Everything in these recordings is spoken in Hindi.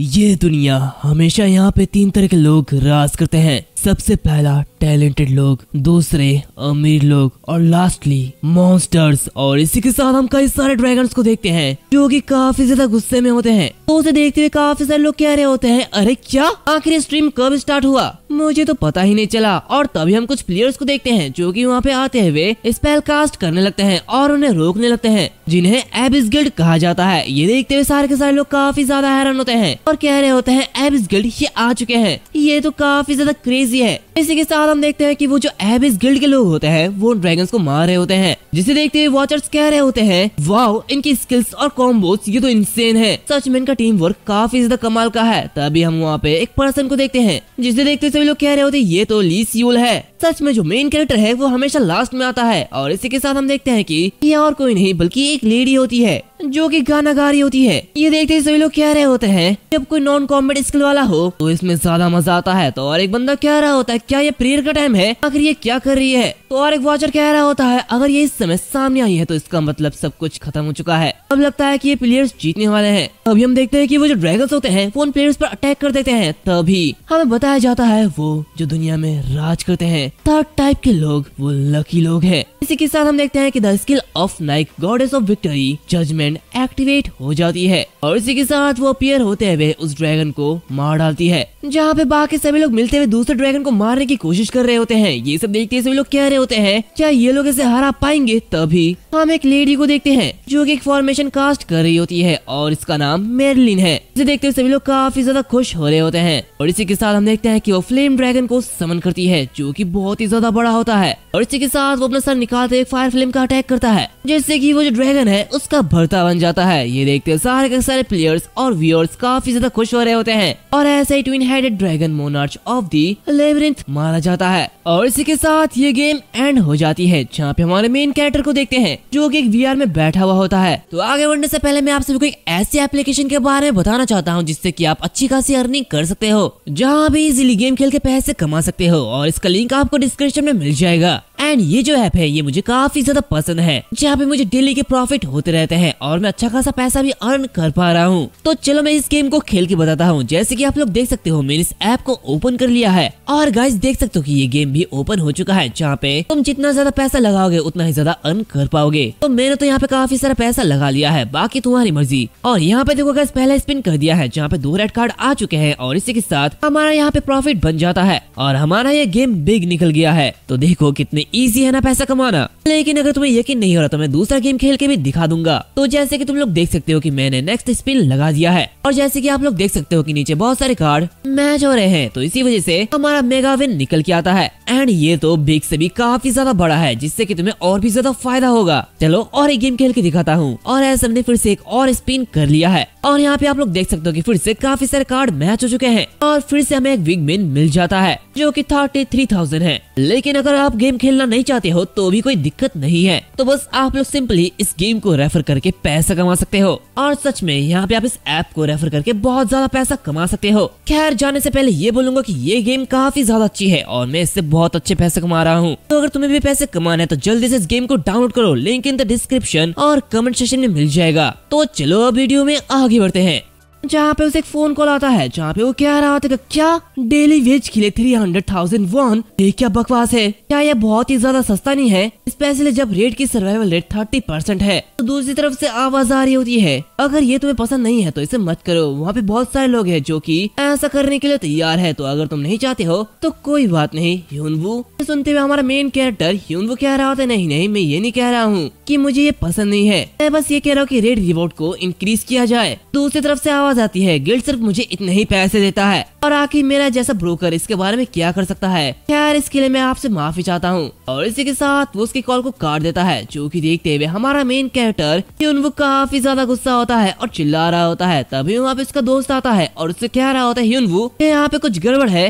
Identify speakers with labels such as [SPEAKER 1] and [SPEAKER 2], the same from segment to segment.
[SPEAKER 1] ये दुनिया हमेशा यहाँ पे तीन तरह के लोग राज करते हैं सबसे पहला टैलेंटेड लोग दूसरे अमीर लोग और लास्टली मॉन्स्टर्स और इसी के साथ हम कई सारे ड्रैगन को देखते हैं जो कि काफी ज्यादा गुस्से में होते हैं तो उसे देखते हुए काफी सारे लोग कह रहे होते हैं अरे क्या आखिर स्ट्रीम कब स्टार्ट हुआ मुझे तो पता ही नहीं चला और तभी हम कुछ प्लेयर्स को देखते हैं जो कि वहाँ पे आते हुए स्पेल कास्ट करने लगते हैं और उन्हें रोकने लगते हैं जिन्हें एबिस गिल्ड कहा जाता है ये देखते हुए सारे के सारे लोग काफी ज्यादा हैरान होते हैं और कह रहे होते हैं एबिस गिल्ड ये आ चुके हैं ये तो काफी ज्यादा क्रेजी है इसी के साथ हम देखते हैं की वो जो एबिस गिल्ड के लोग होते हैं वो ड्रैगन को मार रहे होते हैं जिसे देखते हुए वॉचर्स कह रहे होते हैं वाओ इनकी स्किल्स और कॉम्बोस ये तो इंसेन है सच में इनका टीम वर्क काफी ज्यादा कमाल का है तभी हम वहाँ पे एक पर्सन को देखते हैं जिसे देखते सभी लोग कह रहे होते ये तो सियोल है सच में जो मेन कैरेक्टर है वो हमेशा लास्ट में आता है और इसी के साथ हम देखते हैं कि ये और कोई नहीं बल्कि एक लेडी होती है जो कि गाना गा रही होती है ये देखते ही सभी लोग कह रहे होते हैं जब कोई नॉन कॉम्बेट स्किल वाला हो तो इसमें ज्यादा मजा आता है तो और एक बंदा कह रहा होता है क्या ये प्रेयर का टाइम है आखिर ये क्या कर रही है तो और एक वॉचर कह रहा होता है अगर ये इस समय सामने आई है तो इसका मतलब सब कुछ खत्म हो चुका है अब लगता है की ये प्लेयर्स जीतने वाले है अभी हम देखते हैं की वो जो ड्रैगन होते हैं वो उन प्लेयर्स पर अटैक कर देते हैं तभी हमें बताया जाता है वो जो दुनिया में राज करते हैं थर्ड टाइप के लोग वो लकी लोग हैं इसी के साथ हम देखते हैं कि the skill of Nike goddess of victory judgement activate हो जाती है और इसी के साथ वो अपियर होते हुए उस ड्रैगन को मार डालती है जहाँ पे बाकी सभी लोग मिलते हुए दूसरे ड्रैगन को मारने की कोशिश कर रहे होते हैं ये सब देखते हुए सभी लोग कह रहे होते हैं क्या ये लोग इसे हरा पाएंगे तभी हम एक लेडी को देखते हैं जो की एक फॉर्मेशन कास्ट कर रही होती है और इसका नाम मेरलिन है इसे देखते हुए सभी लोग काफी ज्यादा खुश हो रहे होते हैं और इसी के साथ हम देखते हैं की वो फ्लेम ड्रैगन को समन करती है जो की बहुत ही ज्यादा बड़ा होता है और इसी के साथ वो अपना सर निकालते एक फायर फ्लेम का अटैक करता है जिससे की वो जो ड्रैगन है उसका भरता बन जाता है ये देखते सारे के सारे प्लेयर्स और व्यूअर्स काफी ज्यादा खुश हो रहे होते हैं और ऐसे ही twin headed dragon monarch of the labyrinth मारा जाता है और इसी के साथ ये गेम एंड हो जाती है जहाँ पे हमारे मेन कैरेक्टर को देखते हैं जो की एक वीआर में बैठा हुआ होता है तो आगे बढ़ने ऐसी पहले मैं आप सभी को एक ऐसी एप्लीकेशन के बारे में बताना चाहता हूँ जिससे की आप अच्छी खासी अर्निंग कर सकते हो जहाँ भी इजिली गेम खेल के पैसे कमा सकते हो और इसका लिंक आप आपको डिस्क्रिप्शन में मिल जाएगा एंड ये जो ऐप है ये मुझे काफी ज्यादा पसंद है जहाँ पे मुझे डेली के प्रॉफिट होते रहते हैं और मैं अच्छा खासा पैसा भी अर्न कर पा रहा हूँ तो चलो मैं इस गेम को खेल के बताता हूँ जैसे की आप लोग देख सकते हो मैंने इस ऐप को ओपन कर लिया है और गाइस देख सकते हो की ये गेम भी ओपन हो चुका है जहाँ पे तुम जितना ज्यादा पैसा लगाओगे उतना ही ज्यादा अर्न कर पाओगे तो मैंने तो यहाँ पे काफी सारा पैसा लगा लिया है बाकी तुम्हारी मर्जी और यहाँ पे देखो गाइस पहला स्पिन कर दिया है जहाँ पे दो रेड कार्ड आ चुके हैं और इसी के साथ हमारा यहाँ पे प्रॉफिट बन जाता है और हमारा ये गेम बिग निकल गया है तो देखो कितने इजी है ना पैसा कमाना लेकिन अगर तुम्हें यकीन नहीं हो रहा तो मैं दूसरा गेम खेल के भी दिखा दूंगा तो जैसे कि तुम लोग देख सकते हो कि मैंने नेक्स्ट स्पिन लगा दिया है और जैसे कि आप लोग देख सकते हो कि नीचे बहुत सारे कार्ड मैच हो रहे हैं तो इसी वजह से हमारा मेगा विन निकल के आता है एंड ये तो बिग से भी काफी ज्यादा बड़ा है जिससे की तुम्हें और भी ज्यादा फायदा होगा चलो और एक गेम खेल के दिखाता हूँ और ऐसा हमने फिर से एक और स्पिन कर लिया है और यहाँ पे आप लोग देख सकते हो कि फिर से काफी सारे कार्ड मैच हो चुके हैं और फिर से हमें एक बिग मिन मिल जाता है जो कि थर्टी थ्री थाउजेंड है लेकिन अगर आप गेम खेलना नहीं चाहते हो तो भी कोई दिक्कत नहीं है तो बस आप लोग सिंपली इस गेम को रेफर करके पैसा कमा सकते हो और सच में यहाँ पे आप इस ऐप को रेफर करके बहुत ज्यादा पैसा कमा सकते हो खैर जाने से पहले ये बोलूंगा कि ये गेम काफी ज्यादा अच्छी है और मैं इससे बहुत अच्छे पैसे कमा रहा हूँ तो अगर तुम्हें भी पैसे कमाना है तो जल्दी से इस गेम को डाउनलोड करो लिंक इन द डिस्क्रिप्शन और कमेंट सेक्शन में मिल जाएगा तो चलो वीडियो में आगे बढ़ते हैं जहाँ पे उसे एक फोन कॉल आता है जहाँ पे वो कह रहा था क्या डेली वेज के लिए थ्री हंड्रेड थाउजेंड वन ये क्या बकवास है क्या यह बहुत ही ज्यादा सस्ता नहीं है स्पेशली जब रेट की सर्वाइवल रेट थर्टी परसेंट है तो दूसरी तरफ से आवाज आ रही होती है अगर ये तुम्हें पसंद नहीं है तो इसे मत करो वहाँ पे बहुत सारे लोग है जो की ऐसा करने के लिए तैयार है तो अगर तुम नहीं चाहते हो तो कोई बात नहीं यूनवू सुनते हुए हमारा मेन कैरेक्टर वो कह रहा था नहीं नहीं मैं ये नहीं कह रहा हूँ की मुझे ये पसंद नहीं है मैं बस ये कह रहा हूँ की रेट रिवॉर्ड को इंक्रीज किया जाए दूसरी तरफ ऐसी आवाज आवाज आती है गिल्ड सिर्फ मुझे इतने ही पैसे देता है और आखिर मेरा जैसा ब्रोकर इसके बारे में क्या कर सकता है खैर इसके लिए मैं आपसे माफी चाहता हूँ और इसी के साथ वो उसकी कॉल को काट देता है जो की देखते हुए हमारा मेन कैरेक्टर काफी ज्यादा गुस्सा होता है और चिल्ला रहा होता है तभी वहाँ पे उसका दोस्त आता है और उससे कह रहा होता है यहाँ पे कुछ गड़बड़ है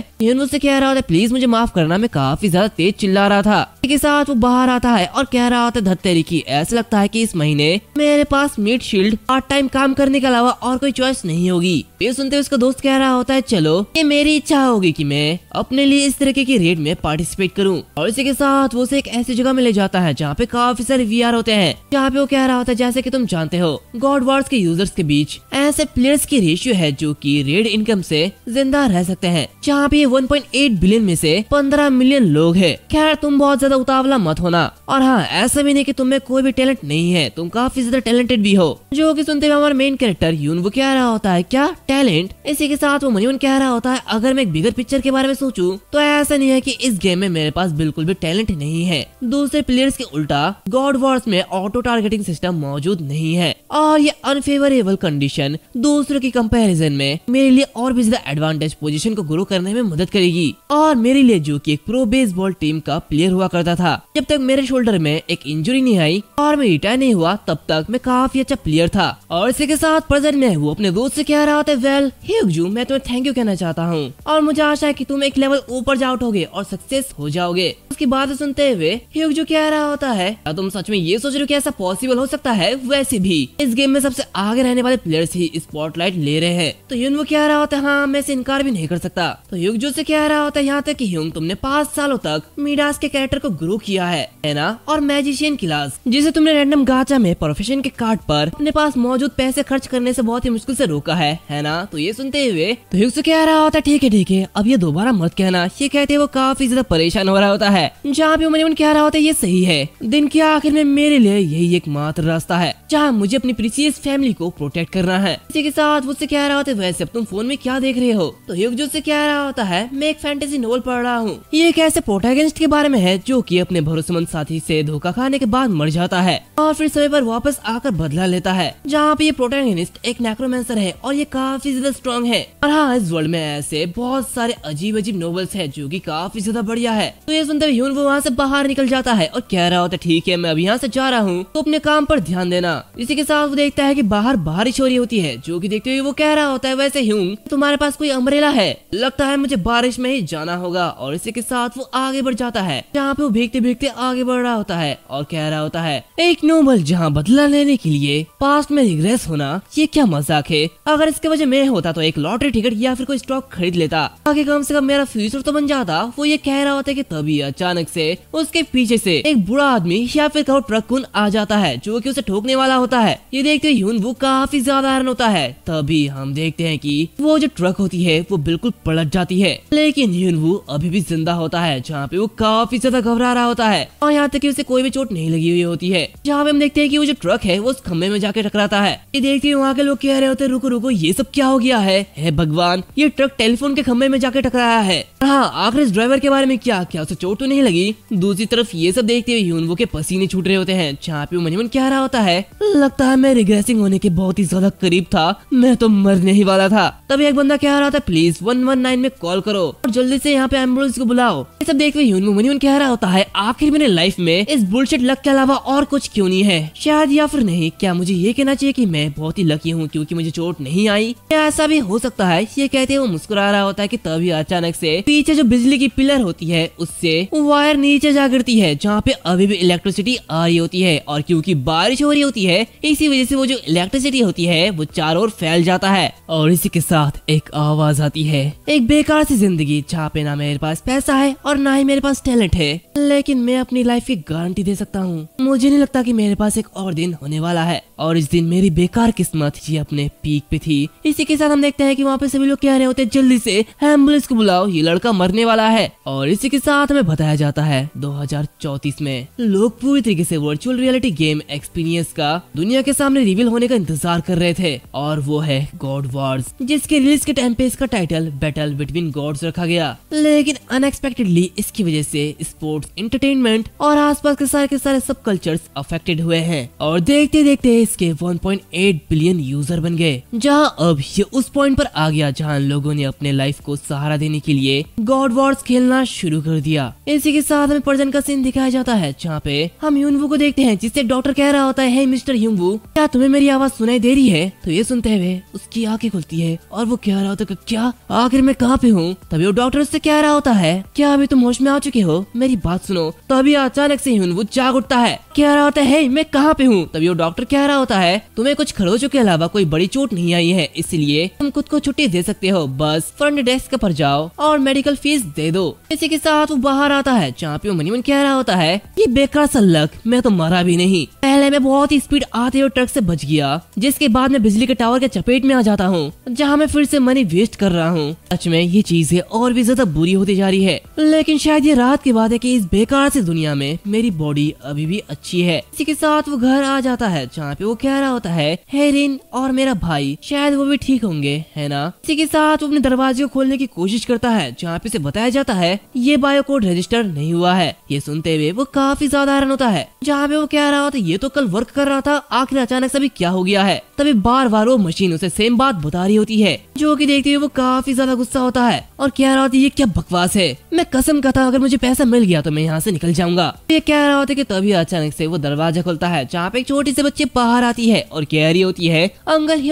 [SPEAKER 1] से कह रहा होता है प्लीज मुझे माफ करना मैं काफी ज्यादा तेज चिल्ला रहा था के साथ वो बाहर आता है और कह रहा होता है धत्तेरी की ऐसा लगता है की इस महीने मेरे पास मिड शील्ड पार्ट टाइम काम करने के अलावा और कोई चॉइस नहीं होगी ये सुनते उसका दोस्त कह रहा होता है चलो ये मेरी इच्छा होगी कि मैं अपने लिए इस तरीके की रेड में पार्टिसिपेट करूं और इसी के साथ वो उसे एक ऐसी जगह में ले जाता है जहाँ पे काफी सारे वी होते हैं जहाँ पे वो कह रहा होता है जैसे की तुम जानते हो गॉड वार्स के यूजर्स के बीच ऐसे प्लेयर्स की रेशियो है जो की रेड इनकम ऐसी जिंदा रह सकते हैं जहाँ पे वन बिलियन में ऐसी पंद्रह मिलियन लोग है खैर तुम बहुत ज्यादा उतावला मत होना और हाँ ऐसा भी नहीं की तुम्हें कोई भी टैलेंट नहीं है तुम काफी ज्यादा टैलेंटेड भी हो जो की सुनते हुए हमारे मेन कैरेक्टर यून वो कह रहा होता होता है क्या टैलेंट इसी के साथ वो मयून कह रहा होता है अगर मैं एक बिगर पिक्चर के बारे में सोचूं तो ऐसा नहीं है कि इस गेम में मेरे पास बिल्कुल भी टैलेंट नहीं है दूसरे प्लेयर्स के उल्टा गॉड वॉर्स में ऑटो टारगेटिंग सिस्टम मौजूद नहीं है और ये अनफेवरेबल कंडीशन दूसरों की कंपेरिजन में मेरे लिए और भी ज्यादा एडवांटेज पोजिशन को ग्रो करने में मदद करेगी और मेरे लिए जो की एक प्रो बेसबॉल टीम का प्लेयर हुआ करता था जब तक मेरे शोल्डर में एक इंजुरी नहीं आई और मैं रिटायर नहीं हुआ तब तक मैं काफी अच्छा प्लेयर था और इसी के साथ प्रेजेंट में वो अपने दोस्त मुझसे कह रहा होता वेल हिग्जू मैं तुम्हें थैंक यू कहना चाहता हूँ और मुझे आशा है कि तुम एक लेवल ऊपर जा उठोगे और सक्सेस हो जाओगे उसकी बात सुनते हुए हिग्जू कह रहा होता है क्या तुम सच में ये सोच रहे हो कि ऐसा पॉसिबल हो सकता है वैसे भी इस गेम में सबसे आगे रहने वाले प्लेयर्स ही स्पॉटलाइट ले रहे हैं तो युन वो कह रहा होता है हाँ मैं इनकार भी नहीं कर सकता तो युगजू से कह रहा होता है यहाँ तक की ह्यूंग तुमने पाँच सालों तक मीडास के कैरेक्टर को ग्रो किया है ना और मैजिशियन क्लास जिसे तुमने रैंडम गाचा में प्रोफेशन के कार्ड आरोप अपने पास मौजूद पैसे खर्च करने ऐसी बहुत ही मुश्किल ऐसी रोक रोका है है ना तो ये सुनते हुए तो हिक्सू कह रहा होता है ठीक है ठीक है अब ये दोबारा मत कहना ये कहते वो काफी ज्यादा परेशान हो रहा होता है जहाँ पे मनीमन कह रहा होता है ये सही है दिन के आखिर में मेरे लिए यही एक मात्र रास्ता है जहाँ मुझे अपनी प्रीसियस फैमिली को प्रोटेक्ट करना है इसी के साथ मुझसे कह रहा होता है वैसे अब तुम फोन में क्या देख रहे हो तो जो से कह रहा होता है मैं एक फैंटेसी नॉवल पढ़ रहा हूँ ये एक ऐसे प्रोटेगनिस्ट के बारे में है जो की अपने भरोसेमंद साथी ऐसी धोखा खाने के बाद मर जाता है और फिर समय आरोप वापस आकर बदला लेता है जहाँ पे ये प्रोटेगनिस्ट एक नेक्रोमेंसर है और ये काफी ज्यादा स्ट्रॉन्ग है और हाँ इस वर्ल्ड में ऐसे बहुत सारे अजीब अजीब नॉवल्स है जो की काफी ज्यादा बढ़िया है तो ये सुनते हुए वो वहाँ से बाहर निकल जाता है और कह रहा होता है ठीक है मैं अभी यहाँ से जा रहा हूँ तो अपने काम पर ध्यान देना इसी के साथ वो देखता है की बाहर बारिश हो रही होती है जो की देखते हुए वो कह रहा होता है वैसे ह्यून तुम्हारे पास कोई अम्ब्रेला है लगता है मुझे बारिश में ही जाना होगा और इसी के साथ वो आगे बढ़ जाता है जहाँ पे वो भीगते भीगते आगे बढ़ रहा होता है और कह रहा होता है एक नोबल जहाँ बदला लेने के लिए पास्ट में रिग्रेस होना ये क्या मजाक है अगर इसके वजह मैं होता तो एक लॉटरी टिकट या फिर कोई स्टॉक खरीद लेता आगे कम से कम मेरा फ्यूचर तो बन जाता वो ये कह रहा होता है कि तभी अचानक से उसके पीछे से एक बुरा आदमी या फिर कहो ट्रकुन आ जाता है जो कि उसे ठोकने वाला होता है ये देखते हुए वो काफी ज्यादा हरण होता है तभी हम देखते हैं की वो जो ट्रक होती है वो बिल्कुल पलट जाती है लेकिन वो अभी भी जिंदा होता है जहाँ पे वो काफी ज्यादा घबरा रहा होता है और यहाँ तक की उसे कोई भी चोट नहीं लगी हुई होती है जहाँ पे हम देखते हैं कि वो जो ट्रक है वो उस खम्भे में जाके टकराता है ये देखते हुए वहाँ के लोग कह रहे होते हैं रुको रुको ये सब क्या हो गया है हे भगवान ये ट्रक टेलीफोन के खम्भे में जाके टकराया है हाँ आखिर इस ड्राइवर के बारे में क्या क्या उसे चोट तो नहीं लगी दूसरी तरफ ये सब देखते हुए यूनवो के पसीने छूट रहे होते हैं जहाँ पे मन क्या रहा होता है लगता है मैं रिग्रेसिंग होने के बहुत ही ज्यादा करीब था मैं तो मरने ही वाला था तभी एक बंदा कह रहा था प्लीज वन वन नाइन में कॉल करो और जल्दी से यहाँ पे एम्बुलेंस को बुलाओ ये सब देखते हुए मुनिमन कह रहा होता है आखिर मेरे लाइफ में इस बुलशेट लक के अलावा और कुछ क्यों नहीं है शायद या फिर नहीं क्या मुझे ये कहना चाहिए की मैं बहुत ही लकी हूँ क्यूँकी मुझे चोट चोट नहीं आई ऐसा भी हो सकता है ये कहते हुए मुस्कुरा रहा होता है की तभी अचानक से पीछे जो बिजली की पिलर होती है उससे वायर नीचे जा गिरती है जहाँ पे अभी भी इलेक्ट्रिसिटी आ रही होती है और क्यूँकी बारिश हो रही होती है इसी वजह से वो जो इलेक्ट्रिसिटी होती है वो चारों ओर फैल जाता है और इसी के साथ एक आवाज आती है एक बेकार सी जिंदगी जहाँ पे ना मेरे पास पैसा है और ना ही मेरे पास टैलेंट है लेकिन मैं अपनी लाइफ की गारंटी दे सकता हूँ मुझे नहीं लगता कि मेरे पास एक और दिन होने वाला है और इस दिन मेरी बेकार किस्मत ये अपने पी पीक पे थी इसी के साथ हम देखते हैं कि वहाँ पे सभी लोग कह रहे होते हैं जल्दी से एम्बुलेंस को बुलाओ ये लड़का मरने वाला है और इसी के साथ हमें बताया जाता है 2034 में लोग पूरी तरीके से वर्चुअल रियलिटी गेम एक्सपीरियंस का दुनिया के सामने रिवील होने का इंतजार कर रहे थे और वो है गॉड वॉर्स जिसके रिलीज के टाइम पे इसका टाइटल बैटल बिटवीन गॉड्स रखा गया लेकिन अनएक्सपेक्टेडली इसकी वजह से स्पोर्ट्स इंटरटेनमेंट और आसपास के सारे के सारे सब कल्चर अफेक्टेड हुए हैं और देखते देखते इसके 1.8 बिलियन यूजर बन गए जहां अब ये उस पॉइंट पर आ गया जहां लोगों ने अपने लाइफ को सहारा देने के लिए गॉड वॉर्स खेलना शुरू कर दिया इसी के साथ हमें पर्जन का सीन दिखाया जाता है जहाँ पे हम यूनवू को देखते हैं जिससे डॉक्टर कह रहा होता है मिस्टर यूनवू क्या तुम्हें मेरी आवाज सुनाई दे रही है तो ये सुनते हुए उसकी आँखें खुलती है और वो कह रहा होता है क्या आखिर मैं कहाँ पे हूँ तभी वो डॉक्टर उससे कह रहा होता है क्या अभी तुम होश में आ चुके हो मेरी बात सुनो तो अभी अचानक से यूनवू जाग उठता है कह रहा होता है मैं कहाँ पे हूँ तभी वो डॉक्टर कह रहा होता है तुम्हें कुछ खरोचों के अलावा कोई बड़ी चोट नहीं आई है इसलिए तुम खुद को छुट्टी दे सकते हो बस फ्रंट डेस्क पर जाओ और मेडिकल फीस दे दो इसी के साथ वो बाहर आता है जहाँ मनी मनीमन कह रहा होता है ये बेकार सा लक मैं तो मरा भी नहीं पहले मैं बहुत ही स्पीड आते हुए ट्रक से बच गया जिसके बाद मैं बिजली के टावर के चपेट में आ जाता हूँ जहाँ मैं फिर से मनी वेस्ट कर रहा हूँ सच में ये चीजें और भी ज्यादा बुरी होती जा रही है लेकिन शायद ये रात की बात है की इस बेकार ऐसी दुनिया में मेरी बॉडी अभी भी अच्छी है इसी के साथ वो घर आ जाता है जहाँ पे वो कह रहा होता है हेरिन और मेरा भाई आई शायद वो भी ठीक होंगे है ना इसी के साथ वो अपने दरवाजे को खोलने की कोशिश करता है जहाँ पे उसे बताया जाता है ये बायो कोड रजिस्टर नहीं हुआ है ये सुनते हुए वो काफी ज्यादा हैरान होता है जहाँ पे वो कह रहा होता ये तो कल वर्क कर रहा था आखिर अचानक सभी क्या हो गया है तभी बार बार वो मशीन उसे सेम बात बता रही होती है जो की देखते हुए वो काफी ज्यादा गुस्सा होता है और कह रहा होता ये क्या बकवास है मैं कसम का था अगर मुझे पैसा मिल गया तो मैं यहाँ से निकल जाऊंगा ये कह रहा होता है की तभी अचानक से वो दरवाजा खुलता है जहाँ पे एक छोटी सी बच्ची बाहर आती है और कह रही होती है अंकल ही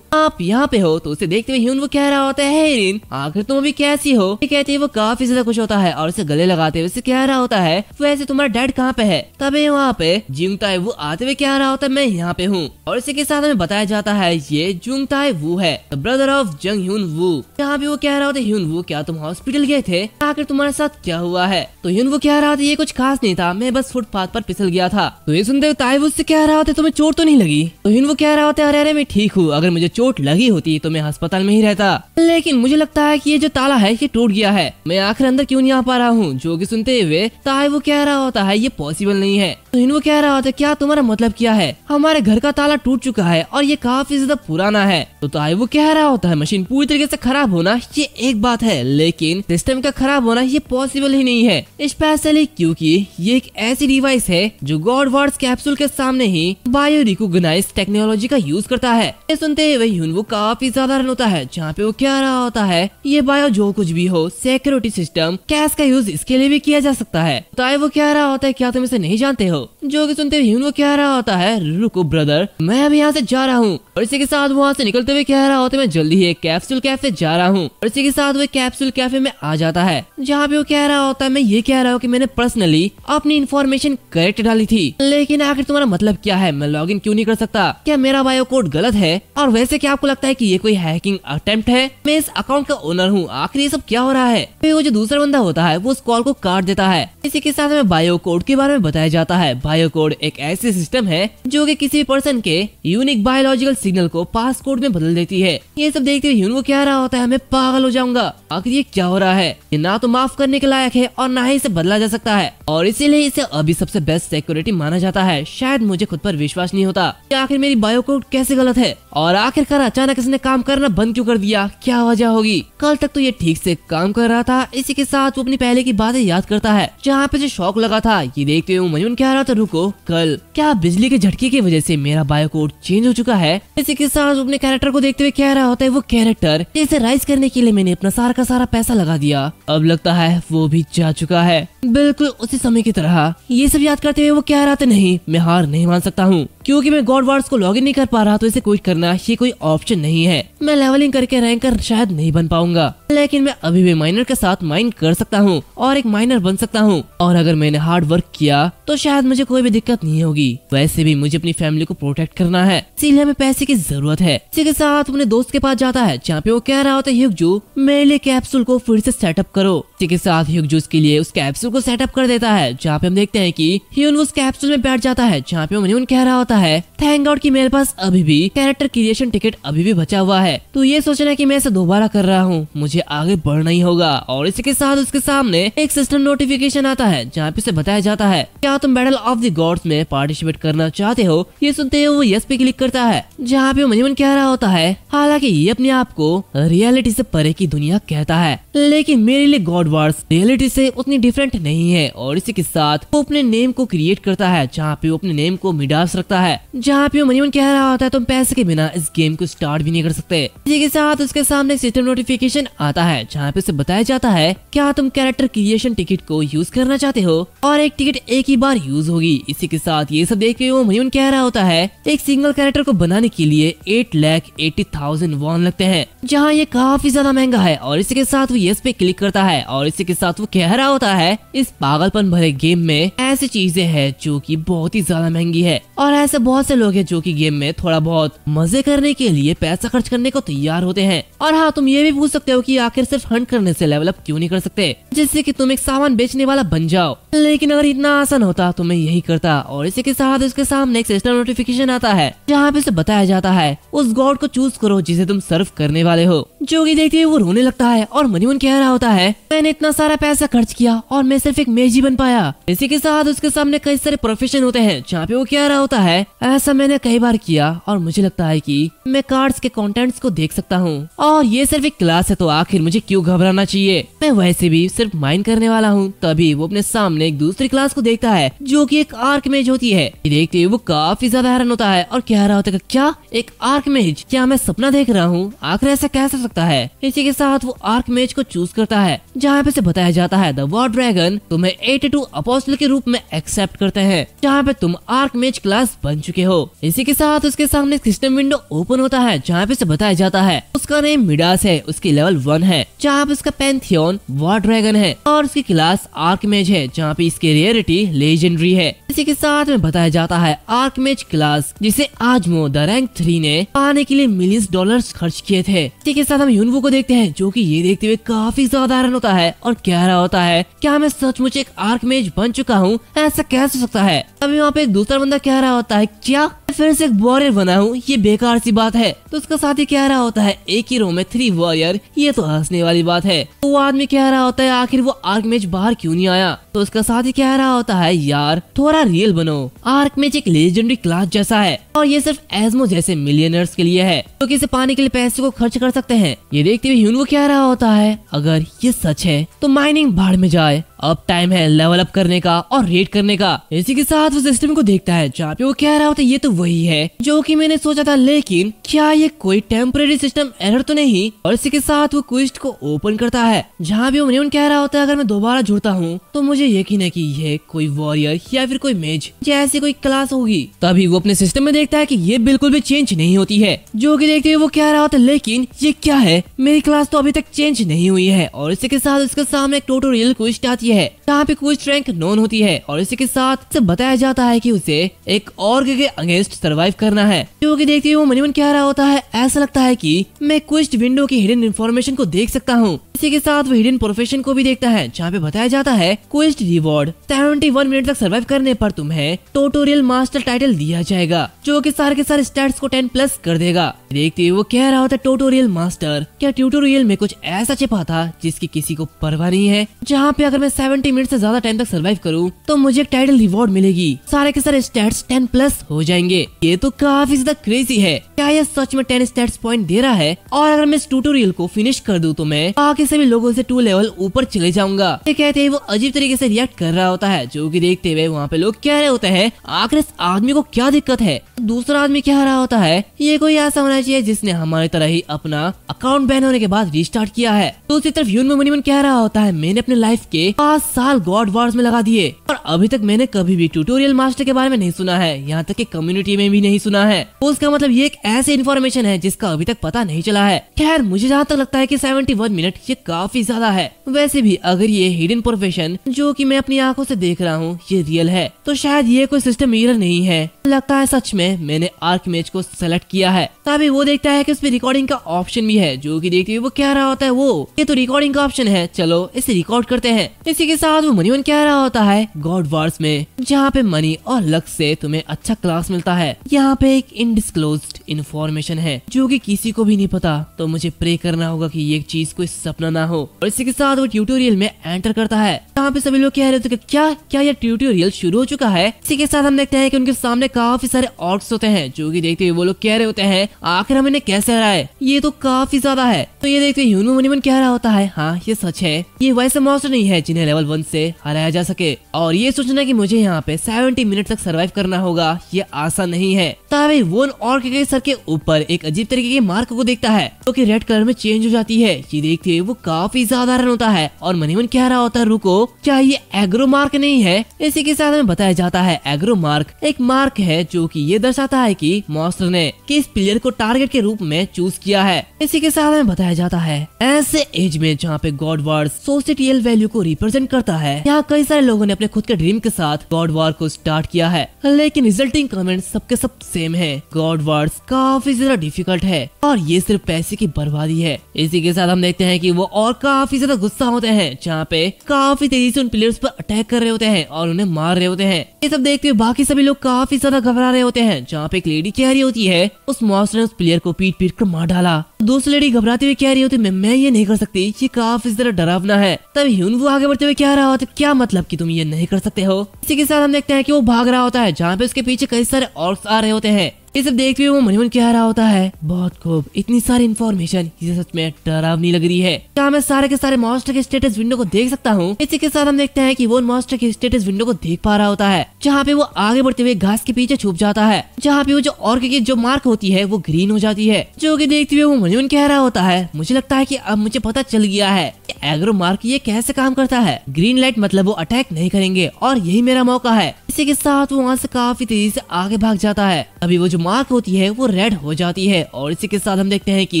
[SPEAKER 1] आप यहाँ पे हो तो उसे देखते हुए ह्यून वो कह रहा होता है हीरिन आखिर तुम अभी कैसी हो ये कहते हैं वो काफी ज्यादा खुश होता है और उसे गले लगाते हुए उसे कह रहा होता है वैसे तुम्हारा डैड कहाँ पे है तभी वहाँ पे जिंगताई वो आते हुए कह रहा होता है मैं यहाँ पे हूँ और इसी के साथ हमें बताया जाता है ये जुंगताई वो है ब्रदर ऑफ जंग ह्यून वो यहाँ पे वो कह रहा होता है ह्यून क्या तुम हॉस्पिटल गए थे आखिर तुम्हारे साथ क्या हुआ है तो ह्यून वो कह रहा था ये कुछ खास नहीं था मैं बस फुटपाथ पर पिसल गया था तो ये सुनते हुए ताइव उससे कह रहा होता है तुम्हें चोट तो नहीं लगी तो ह्यून वो कह रहा होता है अरे अरे मैं ठीक हूँ अगर मुझे चोट लगी होती तो मैं अस्पताल में ही रहता लेकिन मुझे लगता है कि ये जो ताला है ये टूट गया है मैं आखिर अंदर क्यों नहीं आ पा रहा हूँ जो की सुनते हुए ताए वो कह रहा होता है ये पॉसिबल नहीं है तो वो कह रहा होता है क्या तुम्हारा मतलब क्या है हमारे घर का ताला टूट चुका है और ये काफी ज्यादा पुराना है तो ताए वो कह रहा होता है मशीन पूरी तरीके ऐसी खराब होना ये एक बात है लेकिन सिस्टम का खराब होना ये पॉसिबल ही नहीं है स्पेशली क्यूँकी ये एक ऐसी डिवाइस है जो गॉड वार्ड कैप्सूल के सामने ही बायो रिकोगनाइज टेक्नोलॉजी का यूज करता है सुनते वही वह यूनवू काफी साधारण होता है जहाँ पे वो क्या रहा होता है ये बायो जो कुछ भी हो सिक्योरिटी सिस्टम कैश का यूज इसके लिए भी किया जा सकता है तो आए वो क्या रहा होता है क्या तुम इसे नहीं जानते हो जो की सुनते हुए वो क्या रहा होता है रुको ब्रदर मैं अभी यहाँ से जा रहा हूँ और इसी के साथ वहाँ से निकलते हुए कह रहा होता है मैं जल्दी ही कैप्सूल कैफे जा रहा हूँ और इसी के साथ वो कैप्सूल कैफे में आ जाता है जहाँ पे वो कह रहा होता है मैं ये कह रहा हूँ की मैंने पर्सनली अपनी इन्फॉर्मेशन करेक्ट डाली थी लेकिन आखिर तुम्हारा मतलब क्या है मैं लॉग क्यों नहीं कर सकता क्या मेरा बायो कोड गलत है और वैसे क्या आपको लगता है कि ये कोई हैकिंग अटेम्प्ट है मैं इस अकाउंट का ओनर हूँ आखिर ये सब क्या हो रहा है वो जो दूसरा बंदा होता है वो उस कॉल को काट देता है इसी के साथ हमें बायो कोड के बारे में बताया जाता है बायो कोड एक ऐसी सिस्टम है जो की किसी भी पर्सन के यूनिक बायोलॉजिकल सिग्नल को पास कोड में बदल देती है ये सब देखते हुए यून क्या रहा होता है मैं पागल हो जाऊंगा आखिर ये क्या हो रहा है ये ना तो माफ करने के लायक है और ना ही इसे बदला जा सकता है और इसीलिए इसे अभी सबसे बेस्ट सिक्योरिटी माना जाता है शायद मुझे खुद पर विश्वास नहीं होता कि आखिर मेरी बायो कोड कैसे गलत है और और आखिरकार अचानक इसने काम करना बंद क्यों कर दिया क्या वजह होगी कल तक तो ये ठीक से काम कर रहा था इसी के साथ वो अपनी पहले की बातें याद करता है जहाँ पे जो शौक लगा था ये देखते हुए मयून कह रहा था रुको कल क्या बिजली के झटके की वजह से मेरा बायोकोड चेंज हो चुका है इसी के साथ अपने कैरेक्टर को देखते हुए कह रहा होता है वो कैरेक्टर जिसे राइज करने के लिए मैंने अपना सारा का सारा पैसा लगा दिया अब लगता है वो भी जा चुका है बिल्कुल उसी समय की तरह ये सब याद करते हुए वो कह रहा था नहीं मैं हार नहीं मान सकता हूँ क्योंकि मैं गॉड वार्स को लॉगिन नहीं कर पा रहा तो इसे क्विट करना ये कोई ऑप्शन नहीं है मैं लेवलिंग करके रैंकर शायद नहीं बन पाऊंगा लेकिन मैं अभी भी माइनर के साथ माइन कर सकता हूँ और एक माइनर बन सकता हूँ और अगर मैंने हार्ड वर्क किया तो शायद मुझे कोई भी दिक्कत नहीं होगी वैसे भी मुझे अपनी फैमिली को प्रोटेक्ट करना है इसीलिए हमें पैसे की जरूरत है इसी के साथ अपने दोस्त के पास जाता है जहाँ पे वो कह रहा होता है युगजू मेरे लिए कैप्सूल को फिर से सेटअप करो इसी के साथ युगजू उसके लिए उस कैप्सूल को सेटअप कर देता है जहाँ पे हम देखते हैं की ह्यून उस कैप्सूल में बैठ जाता है जहाँ पे उन्हें कह रहा होता सकता है थैंक गॉड की मेरे पास अभी भी कैरेक्टर क्रिएशन टिकट अभी भी बचा हुआ है तो ये सोचना की मैं इसे दोबारा कर रहा हूँ मुझे आगे बढ़ना ही होगा और इसी के साथ उसके सामने एक सिस्टम नोटिफिकेशन आता है जहाँ पे उसे बताया जाता है क्या तुम बैटल ऑफ द गॉड्स में पार्टिसिपेट करना चाहते हो ये सुनते हुए वो यस पे क्लिक करता है जहाँ पे मन मन कह रहा होता है हालांकि ये अपने आप को रियलिटी से परे की दुनिया कहता है लेकिन मेरे लिए गॉड वार्स रियलिटी से उतनी डिफरेंट नहीं है और इसी के साथ वो अपने नेम को क्रिएट करता है जहाँ पे वो अपने नेम को मिडास रखता है है जहाँ पे मनीमन कह रहा होता है तुम पैसे के बिना इस गेम को स्टार्ट भी नहीं कर सकते इसी के साथ उसके सामने सिस्टम नोटिफिकेशन आता है जहाँ पे उसे बताया जाता है क्या तुम कैरेक्टर क्रिएशन टिकट को यूज करना चाहते हो और एक टिकट एक ही बार यूज होगी इसी के साथ ये सब देख के वो मनीमन कह रहा होता है एक सिंगल कैरेक्टर को बनाने के लिए eight lakh eighty thousand won लगते हैं जहाँ ये काफी ज्यादा महंगा है और इसी के साथ वो यस पे क्लिक करता है और इसी के साथ वो कह रहा होता है इस पागलपन भरे गेम में ऐसी चीजें हैं जो की बहुत ही ज्यादा महंगी है और ऐसे ऐसे बहुत से लोग हैं जो कि गेम में थोड़ा बहुत मजे करने के लिए पैसा खर्च करने को तैयार होते हैं और हाँ तुम ये भी पूछ सकते हो कि आखिर सिर्फ हंट करने से लेवल अप क्यों नहीं कर सकते जिससे कि तुम एक सामान बेचने वाला बन जाओ लेकिन अगर इतना आसान होता तो मैं यही करता और इसी के साथ उसके सामने एक सिस्टम नोटिफिकेशन आता है जहाँ पे उसे बताया जाता है उस गॉड को चूज करो जिसे तुम सर्व करने वाले हो जो की देखते हुए वो रोने लगता है और मनी कह रहा होता है मैंने इतना सारा पैसा खर्च किया और मैं सिर्फ एक मेजी बन पाया इसी के साथ उसके सामने कई सारे प्रोफेशन होते हैं जहाँ पे वो कह रहा होता है है ऐसा मैंने कई बार किया और मुझे लगता है कि मैं कार्ड्स के कंटेंट्स को देख सकता हूँ और ये सिर्फ एक क्लास है तो आखिर मुझे क्यों घबराना चाहिए मैं वैसे भी सिर्फ माइंड करने वाला हूँ तभी वो अपने सामने एक दूसरी क्लास को देखता है जो की एक आर्क मेज होती है देखते हुए वो काफी ज्यादा हैरान होता है और कह रहा होता है क्या एक आर्क मेज क्या मैं सपना देख रहा हूँ आखिर ऐसा कैसे सकता है इसी के साथ वो आर्क मेज को चूज करता है जहाँ पे बताया जाता है द वॉर ड्रैगन तुम्हें एटी टू अपोस्टल के रूप में एक्सेप्ट करते हैं जहाँ पे तुम आर्क मेज क्लास बन चुके हो इसी के साथ उसके सामने सिस्टम विंडो ओपन होता है जहाँ पे उसे बताया जाता है उसका नेम मिडास है उसकी लेवल वन है जहाँ पे उसका पेंथियोन वॉर ड्रैगन है और उसकी क्लास आर्कमेज है जहाँ पे इसकी रियलिटी लेजेंडरी है इसी के साथ में बताया जाता है आर्कमेज क्लास जिसे मो द रैंक थ्री ने पाने के लिए मिलियन डॉलर खर्च किए थे इसी के साथ हम यूनवो को देखते हैं जो की ये देखते हुए काफी साधारण होता है और कह रहा होता है क्या मैं सचमुच एक आर्कमेज बन चुका हूँ ऐसा कैसे सकता है तभी वहाँ पे एक दूसरा बंदा कह रहा होता like yeah फिर से एक वॉरियर बना हूँ ये बेकार सी बात है तो उसका साथी कह रहा होता है एक ही रो में थ्री वॉरियर ये तो हंसने वाली बात है तो वो आदमी कह रहा होता है आखिर वो आर्क मैच बाहर क्यों नहीं आया तो उसका साथी कह रहा होता है यार थोड़ा रियल बनो आर्क मैच एक लेजेंडरी क्लास जैसा है और ये सिर्फ एजमो जैसे मिलियनर्स के लिए है तो किसे पाने के लिए पैसे को खर्च कर सकते हैं ये देखते हुए ह्यून कह रहा होता है अगर ये सच है तो माइनिंग बाढ़ में जाए अब टाइम है लेवल अप करने का और रेड करने का इसी के साथ वो सिस्टम को देखता है जहाँ पे वो कह रहा होता है ये तो वही है जो कि मैंने सोचा था लेकिन क्या ये कोई टेम्परेरी सिस्टम एरर तो नहीं और इसी के साथ वो क्विस्ट को ओपन करता है जहाँ भी ओमनियन कह रहा होता है अगर मैं दोबारा जुड़ता हूँ तो मुझे यकीन है की यह कोई वॉरियर या फिर कोई मेज जैसी कोई क्लास होगी तभी वो अपने सिस्टम में देखता है की ये बिल्कुल भी चेंज नहीं होती है जो की देखते हुए वो कह रहा होता है लेकिन ये क्या है मेरी क्लास तो अभी तक चेंज नहीं हुई है और इसी के साथ उसके सामने एक टोटोरियल क्विस्ट आती है जहाँ पे क्विस्ट रैंक नॉन होती है और इसी के साथ से बताया जाता है की उसे एक और के अगेंस्ट क्वेस्ट सर्वाइव करना है क्योंकि देखते हुए मनीमन क्या रहा होता है ऐसा लगता है की मैं क्वेस्ट विंडो की हिडन इन्फॉर्मेशन को देख सकता हूँ इसी के साथ वो हिडन प्रोफेशन को भी देखता है जहाँ पे बताया जाता है quest reward seventy one minute तक सर्वाइव करने पर तुम्हें टोटोरियल मास्टर टाइटल दिया जाएगा जो कि सारे के सारे स्टैट्स को टेन प्लस कर देगा देखते हुए वो कह रहा होता टोटोरियल मास्टर क्या ट्यूटोरियल में कुछ ऐसा छिपा था जिसकी किसी को परवाह नहीं है जहाँ पे अगर मैं सेवेंटी मिनट ऐसी ज्यादा टाइम तक सर्वाइव करूँ तो मुझे एक टाइटल रिवॉर्ड मिलेगी सारे के सारे स्टैट्स टेन प्लस हो जाएंगे ये तो काफी ज्यादा क्रेजी है क्या यह सच में टेन स्टेट पॉइंट दे रहा है और अगर मैं इस टूटोरियल को फिनिश कर दूँ तो मैं बाकी इन सभी लोगों से टू लेवल ऊपर चले जाऊंगा ये कहते हैं वो अजीब तरीके से रिएक्ट कर रहा होता है जो की देखते हुए वहाँ पे लोग कह रहे होते हैं आखिर इस आदमी को क्या दिक्कत है दूसरा आदमी कह रहा होता है ये कोई ऐसा होना चाहिए जिसने हमारी तरह ही अपना अकाउंट बैन होने के बाद रिस्टार्ट किया है दूसरी तरफ यून मुनिमन कह रहा होता है मैंने अपने लाइफ के पाँच साल गॉड वार्स में लगा दिए और अभी तक मैंने कभी भी ट्यूटोरियल मास्टर के बारे में नहीं सुना है यहाँ तक की कम्युनिटी में भी नहीं सुना है उसका मतलब ये एक ऐसी इन्फॉर्मेशन है जिसका अभी तक पता नहीं चला है खैर मुझे जहाँ तक लगता है की सेवेंटी मिनट ये काफी ज्यादा है वैसे भी अगर ये हिडन प्रोफेशन जो कि मैं अपनी आंखों से देख रहा हूँ ये रियल है तो शायद ये कोई सिस्टम मिरर नहीं है लगता है सच में मैंने आर्क मेज को सेलेक्ट किया है तभी वो देखता है कि उसमें रिकॉर्डिंग का ऑप्शन भी है जो कि देखते हुए वो कह रहा होता है वो ये तो रिकॉर्डिंग का ऑप्शन है चलो इसे रिकॉर्ड करते हैं इसी के साथ वो वन कह रहा होता है गॉड वार्स में जहाँ पे मनी और लक से तुम्हें अच्छा क्लास मिलता है यहाँ पे एक इनडिसक्लोज इन्फॉर्मेशन है जो की किसी को भी नहीं पता तो मुझे प्रे करना होगा की ये चीज कोई सपना भूलना ना हो और इसी के साथ वो ट्यूटोरियल में एंटर करता है यहाँ पे सभी लोग कह रहे थे क्या क्या यह ट्यूटोरियल शुरू हो चुका है इसी के साथ हम देखते हैं की उनके सामने काफी सारे ऑर्ड्स होते हैं जो की देखते हुए वो लोग कह रहे होते हैं आखिर हम इन्हें कैसे है ये तो काफी ज्यादा है तो ये देखते हुए मुनिमन कह रहा होता है हाँ ये सच है ये वैसे मौसम नहीं है जिन्हें लेवल वन से हराया जा सके और ये सोचना कि मुझे यहाँ पे सेवेंटी मिनट तक सरवाइव करना होगा ये आसान नहीं है तावे वो और के सर के ऊपर एक अजीब तरीके के मार्क को देखता है जो तो कि रेड कलर में चेंज हो जाती है ये देखते हुए वो काफी साधारण होता है और मनीमन कह रहा होता है रुको क्या ये एग्रो मार्क नहीं है इसी के साथ में बताया जाता है एग्रो मार्क एक मार्क है जो की ये दर्शाता है की मॉस्टर ने किस प्लेयर को टारगेट के रूप में चूज किया है इसी के साथ में बताया जाता है ऐसे एज में जहाँ पे गॉड वार्ड सोसिटियल वैल्यू को रिप्रेजेंट करता है यहाँ कई सारे लोगों ने अपने खुद के ड्रीम के साथ गॉड वार को स्टार्ट किया है लेकिन रिजल्टिंग कमेंट सबके सब सेम है गॉड वार्ड काफी ज्यादा डिफिकल्ट है और ये सिर्फ पैसे की बर्बादी है इसी के साथ हम देखते हैं कि वो और काफी ज्यादा गुस्सा होते हैं जहाँ पे काफी तेजी से उन प्लेयर्स पर अटैक कर रहे होते हैं और उन्हें मार रहे होते हैं ये सब देखते हुए बाकी सभी लोग काफी ज्यादा घबरा रहे होते हैं जहाँ पे एक लेडी कह रही होती है उस मॉन्स्टर ने उस प्लेयर को पीट पीट कर मार डाला दूसरी लेडी घबराते हुए कह रही होती मैं मैं ये नहीं कर सकती ये काफी ज्यादा डरावना है तब उन वो आगे बढ़ते हुए कह रहा होता क्या मतलब की तुम ये नहीं कर सकते हो इसी के साथ हम देखते हैं की वो भाग रहा होता है जहाँ पे उसके पीछे कई सारे और आ रहे होते हैं ये सब देखते हुए वो मन कह रहा होता है बहुत खूब इतनी सारी इन्फॉर्मेशन सच में डरावनी लग रही है क्या मैं सारे के सारे मॉस्टर के स्टेटस विंडो को देख सकता हूँ इसी के साथ हम देखते हैं की वो मॉस्टर के स्टेटस विंडो को देख पा रहा होता है जहाँ पे वो आगे बढ़ते हुए घास के पीछे छुप जाता है जहाँ पे वो जो और की जो मार्क होती है वो ग्रीन हो जाती है जो की देखते हुए वो मनीमन कह रहा होता है मुझे लगता है की अब मुझे पता चल गया है एग्रो मार्क ये कैसे काम करता है ग्रीन लाइट मतलब वो अटैक नहीं करेंगे और यही मेरा मौका है इसी के साथ वो वहाँ से काफी तेजी से आगे भाग जाता है अभी वो जो मार्क होती है वो रेड हो जाती है और इसी के साथ हम देखते हैं कि